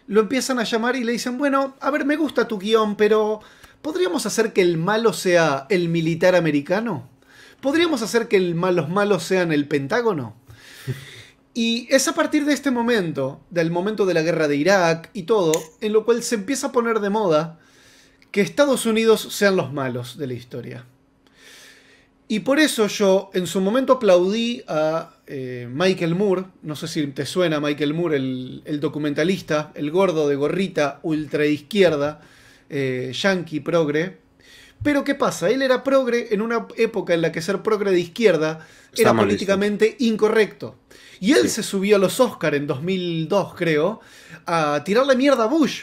lo empiezan a llamar y le dicen, bueno, a ver, me gusta tu guión, pero ¿podríamos hacer que el malo sea el militar americano? ¿Podríamos hacer que los malos sean el Pentágono? Y es a partir de este momento, del momento de la guerra de Irak y todo, en lo cual se empieza a poner de moda que Estados Unidos sean los malos de la historia. Y por eso yo en su momento aplaudí a eh, Michael Moore, no sé si te suena Michael Moore, el, documentalista, el gordo de gorrita, ultra izquierda, eh, yankee progre, pero ¿qué pasa? Él era progre en una época en la que ser progre de izquierda era políticamente incorrecto. Y él se subió a los Oscars en 2002, creo, a tirarle mierda a Bush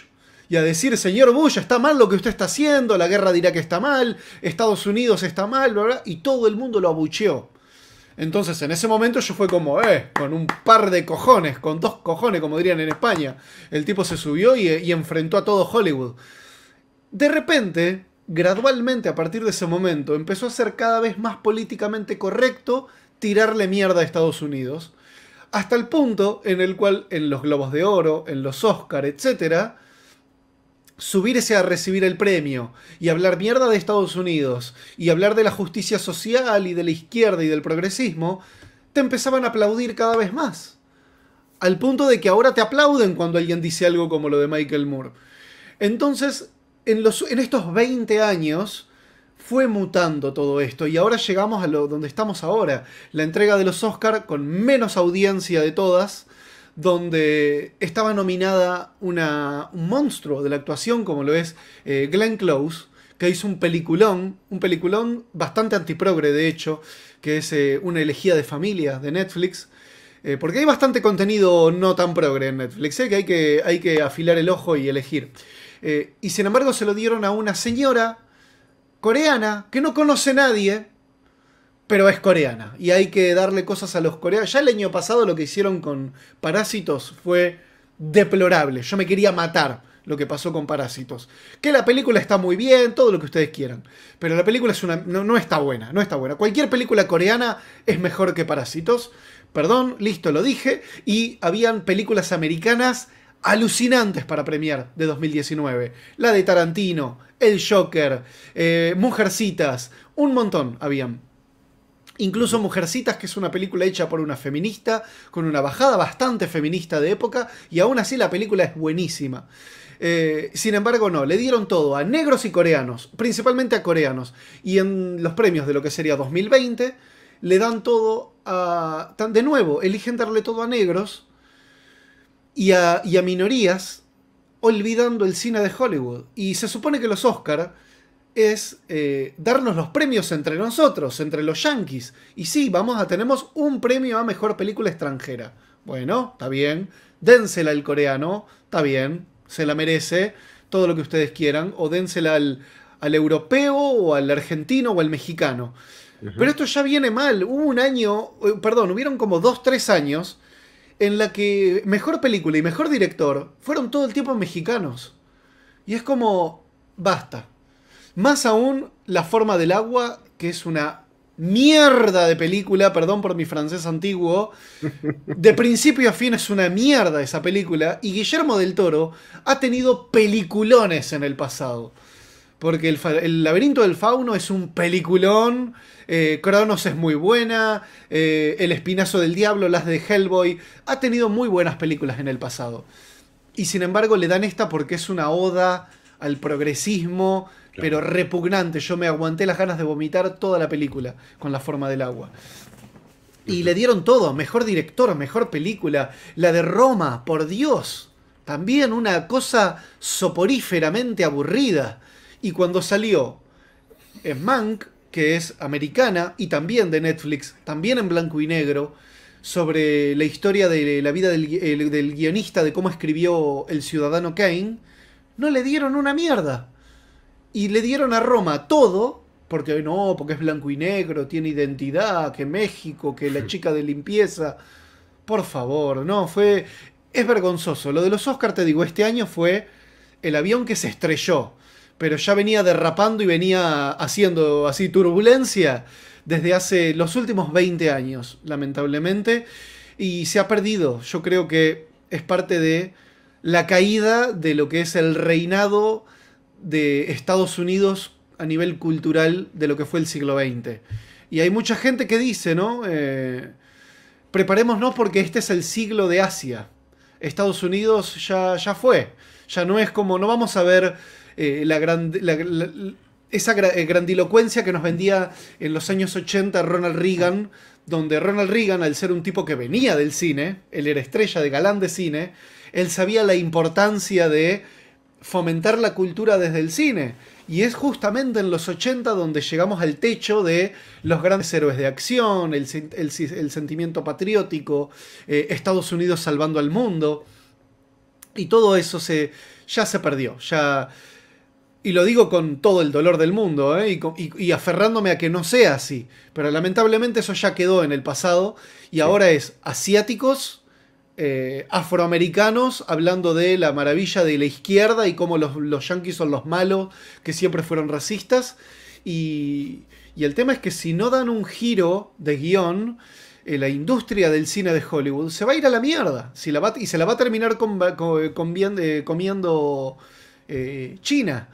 y a decir, señor Bush, está mal lo que usted está haciendo, la guerra dirá que está mal, Estados Unidos está mal, bla, bla, y todo el mundo lo abucheó. Entonces en ese momento yo fue como, eh, con un par de cojones, con dos cojones, como dirían en España. El tipo se subió y enfrentó a todo Hollywood. De repente, gradualmente a partir de ese momento empezó a ser cada vez más políticamente correcto tirarle mierda a Estados Unidos, hasta el punto en el cual en los Globos de Oro, en los Oscar, etc., subirse a recibir el premio y hablar mierda de Estados Unidos y hablar de la justicia social y de la izquierda y del progresismo, te empezaban a aplaudir cada vez más. Al punto de que ahora te aplauden cuando alguien dice algo como lo de Michael Moore. Entonces, en, estos 20 años fue mutando todo esto y ahora llegamos a lo, donde estamos ahora. La entrega de los Oscars con menos audiencia de todas, donde estaba nominada una, un monstruo de la actuación como lo es eh, Glenn Close, que hizo un peliculón, un peliculón bastante antiprogre de hecho, que es eh, una elegía de familia de Netflix. Eh, porque hay bastante contenido no tan progre en Netflix, que hay que afilar el ojo y elegir. Eh, y sin embargo se lo dieron a una señora coreana que no conoce nadie, pero es coreana. Y hay que darle cosas a los coreanos. Ya el año pasado lo que hicieron con Parásitos fue deplorable. Yo me quería matar lo que pasó con Parásitos. Que la película está muy bien, todo lo que ustedes quieran. Pero la película es una, no, está buena, no está buena. Cualquier película coreana es mejor que Parásitos. Perdón, listo, lo dije. Y habían películas americanas alucinantes para premiar de 2019. La de Tarantino, El Joker, eh, Mujercitas, un montón habían. Incluso Mujercitas, que es una película hecha por una feminista, con una bajada bastante feminista de época, y aún así la película es buenísima. Eh, sin embargo, no, le dieron todo a negros y coreanos, principalmente a coreanos, y en los premios de lo que sería 2020, le dan todo a... De nuevo, eligen darle todo a negros, y a, minorías olvidando el cine de Hollywood. Y se supone que los Oscar es eh, darnos los premios entre nosotros, entre los yankees. Y sí, vamos a tenemos un premio a mejor película extranjera. Bueno, está bien. Dénsela al coreano, está bien. Se la merece. Todo lo que ustedes quieran. O dénsela al, al europeo, o al argentino, o al mexicano. Pero esto ya viene mal. Hubo un año, eh, perdón, hubieron como dos, tres años en la que mejor película y mejor director fueron todo el tiempo mexicanos. Y es como, basta. Más aún La forma del agua, que es una mierda de película, perdón por mi francés antiguo. De principio a fin es una mierda esa película. Y Guillermo del Toro ha tenido peliculones en el pasado. Porque el, laberinto del fauno es un peliculón. Eh, Cronos es muy buena. Eh, el espinazo del diablo, las de Hellboy. Ha tenido muy buenas películas en el pasado. Y sin embargo le dan esta porque es una oda al progresismo, pero repugnante. Yo me aguanté las ganas de vomitar toda la película con la forma del agua. Y le dieron todo, mejor director, mejor película. La de Roma, por Dios. También una cosa soporíferamente aburrida. Y cuando salió en eh, Mank, que es americana y también de Netflix, también en blanco y negro, sobre la historia de la vida del, guionista, de cómo escribió El Ciudadano Kane, no le dieron una mierda. Y le dieron a Roma todo, porque no, porque es blanco y negro, tiene identidad, que México, que la chica de limpieza. Por favor, no, fue. Es vergonzoso. Lo de los Oscars, te digo, este año fue el avión que se estrelló pero ya venía derrapando y venía haciendo así turbulencia desde hace los últimos 20 años, lamentablemente, y se ha perdido. Yo creo que es parte de la caída de lo que es el reinado de Estados Unidos a nivel cultural de lo que fue el siglo XX. Y hay mucha gente que dice, ¿no? Eh, preparémonos porque este es el siglo de Asia. Estados Unidos ya, ya fue. Ya no es como, no vamos a ver eh, la, esa eh, grandilocuencia que nos vendía en los años 80 Ronald Reagan, donde Ronald Reagan, al ser un tipo que venía del cine, él era estrella de galán de cine, él sabía la importancia de fomentar la cultura desde el cine. Y es justamente en los 80 donde llegamos al techo de los grandes héroes de acción, el, sentimiento patriótico, eh, Estados Unidos salvando al mundo. Y todo eso se, ya se perdió. Ya y lo digo con todo el dolor del mundo, ¿eh? y, aferrándome a que no sea así. Pero lamentablemente eso ya quedó en el pasado y ahora es asiáticos, eh, afroamericanos, hablando de la maravilla de la izquierda y cómo los, yanquis son los malos, que siempre fueron racistas. Y, el tema es que si no dan un giro de guión, eh, la industria del cine de Hollywood se va a ir a la mierda. Si la y se la va a terminar con, comiendo eh, China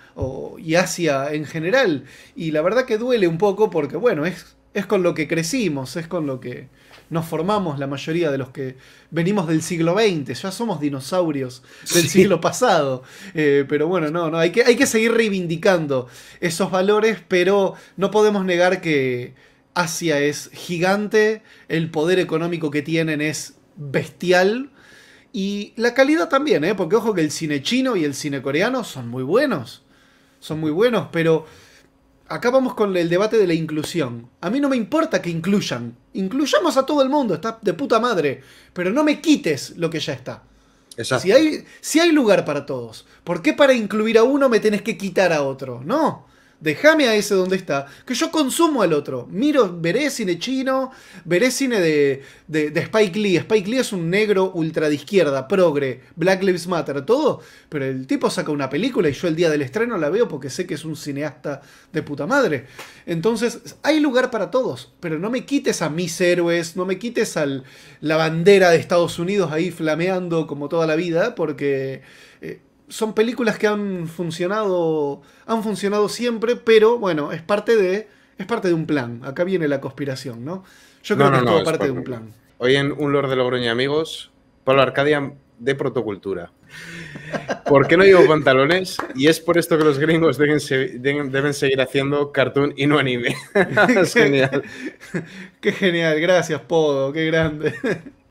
y Asia en general. Y la verdad que duele un poco porque, bueno, es, es con lo que crecimos, es con lo que nos formamos la mayoría de los que venimos del siglo XX, ya somos dinosaurios del siglo pasado. Eh, pero bueno, no, no, hay que, hay que seguir reivindicando esos valores, pero no podemos negar que Asia es gigante, el poder económico que tienen es bestial y la calidad también, ¿eh? porque ojo que el cine chino y el cine coreano son muy buenos. Son muy buenos, pero acá vamos con el debate de la inclusión. A mí no me importa que incluyan. Incluyamos a todo el mundo, está de puta madre. Pero no me quites lo que ya está. Exacto. Si hay, si hay lugar para todos, ¿por qué para incluir a uno me tenés que quitar a otro? No. Déjame a ese donde está, que yo consumo al otro. Miro, veré cine chino, veré cine de, de, de Spike Lee. Spike Lee es un negro ultra de izquierda, progre, Black Lives Matter, todo. Pero el tipo saca una película y yo el día del estreno la veo porque sé que es un cineasta de puta madre. Entonces, hay lugar para todos, pero no me quites a mis héroes, no me quites a la bandera de Estados Unidos ahí flameando como toda la vida, porque son películas que han funcionado, han funcionado siempre, pero bueno, es parte de, es parte de un plan. Acá viene la conspiración, ¿no? Yo creo que no, es parte de un plan. Hoy en Un Lord de Logroño, amigos, Pablo Arcadian de protocultura. ¿Por qué no llevo pantalones? Y es por esto que los gringos deben, deben, seguir haciendo cartoon y no anime. es genial. Qué, qué genial, gracias Podo, qué grande.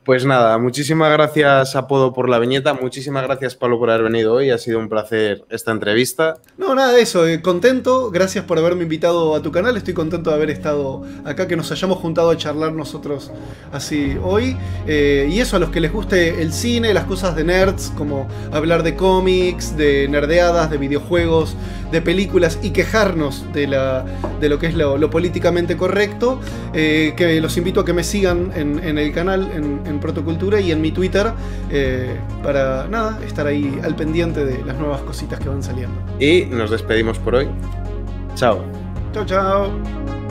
Pues nada, muchísimas gracias Apodo por la viñeta, muchísimas gracias Pablo por haber venido hoy, ha sido un placer esta entrevista. No, nada de eso, eh, contento, gracias por haberme invitado a tu canal, estoy contento de haber estado acá, que nos hayamos juntado a charlar nosotros así hoy. Eh, y eso, a los que les guste el cine, las cosas de nerds, como hablar de cómics, de nerdeadas, de videojuegos, de películas y quejarnos de, la, de lo que es lo, políticamente correcto, eh, que los invito a que me sigan en, el canal, en en Protocultura y en mi Twitter eh, para nada, estar ahí al pendiente de las nuevas cositas que van saliendo. Y nos despedimos por hoy. Chao. Chao, chao.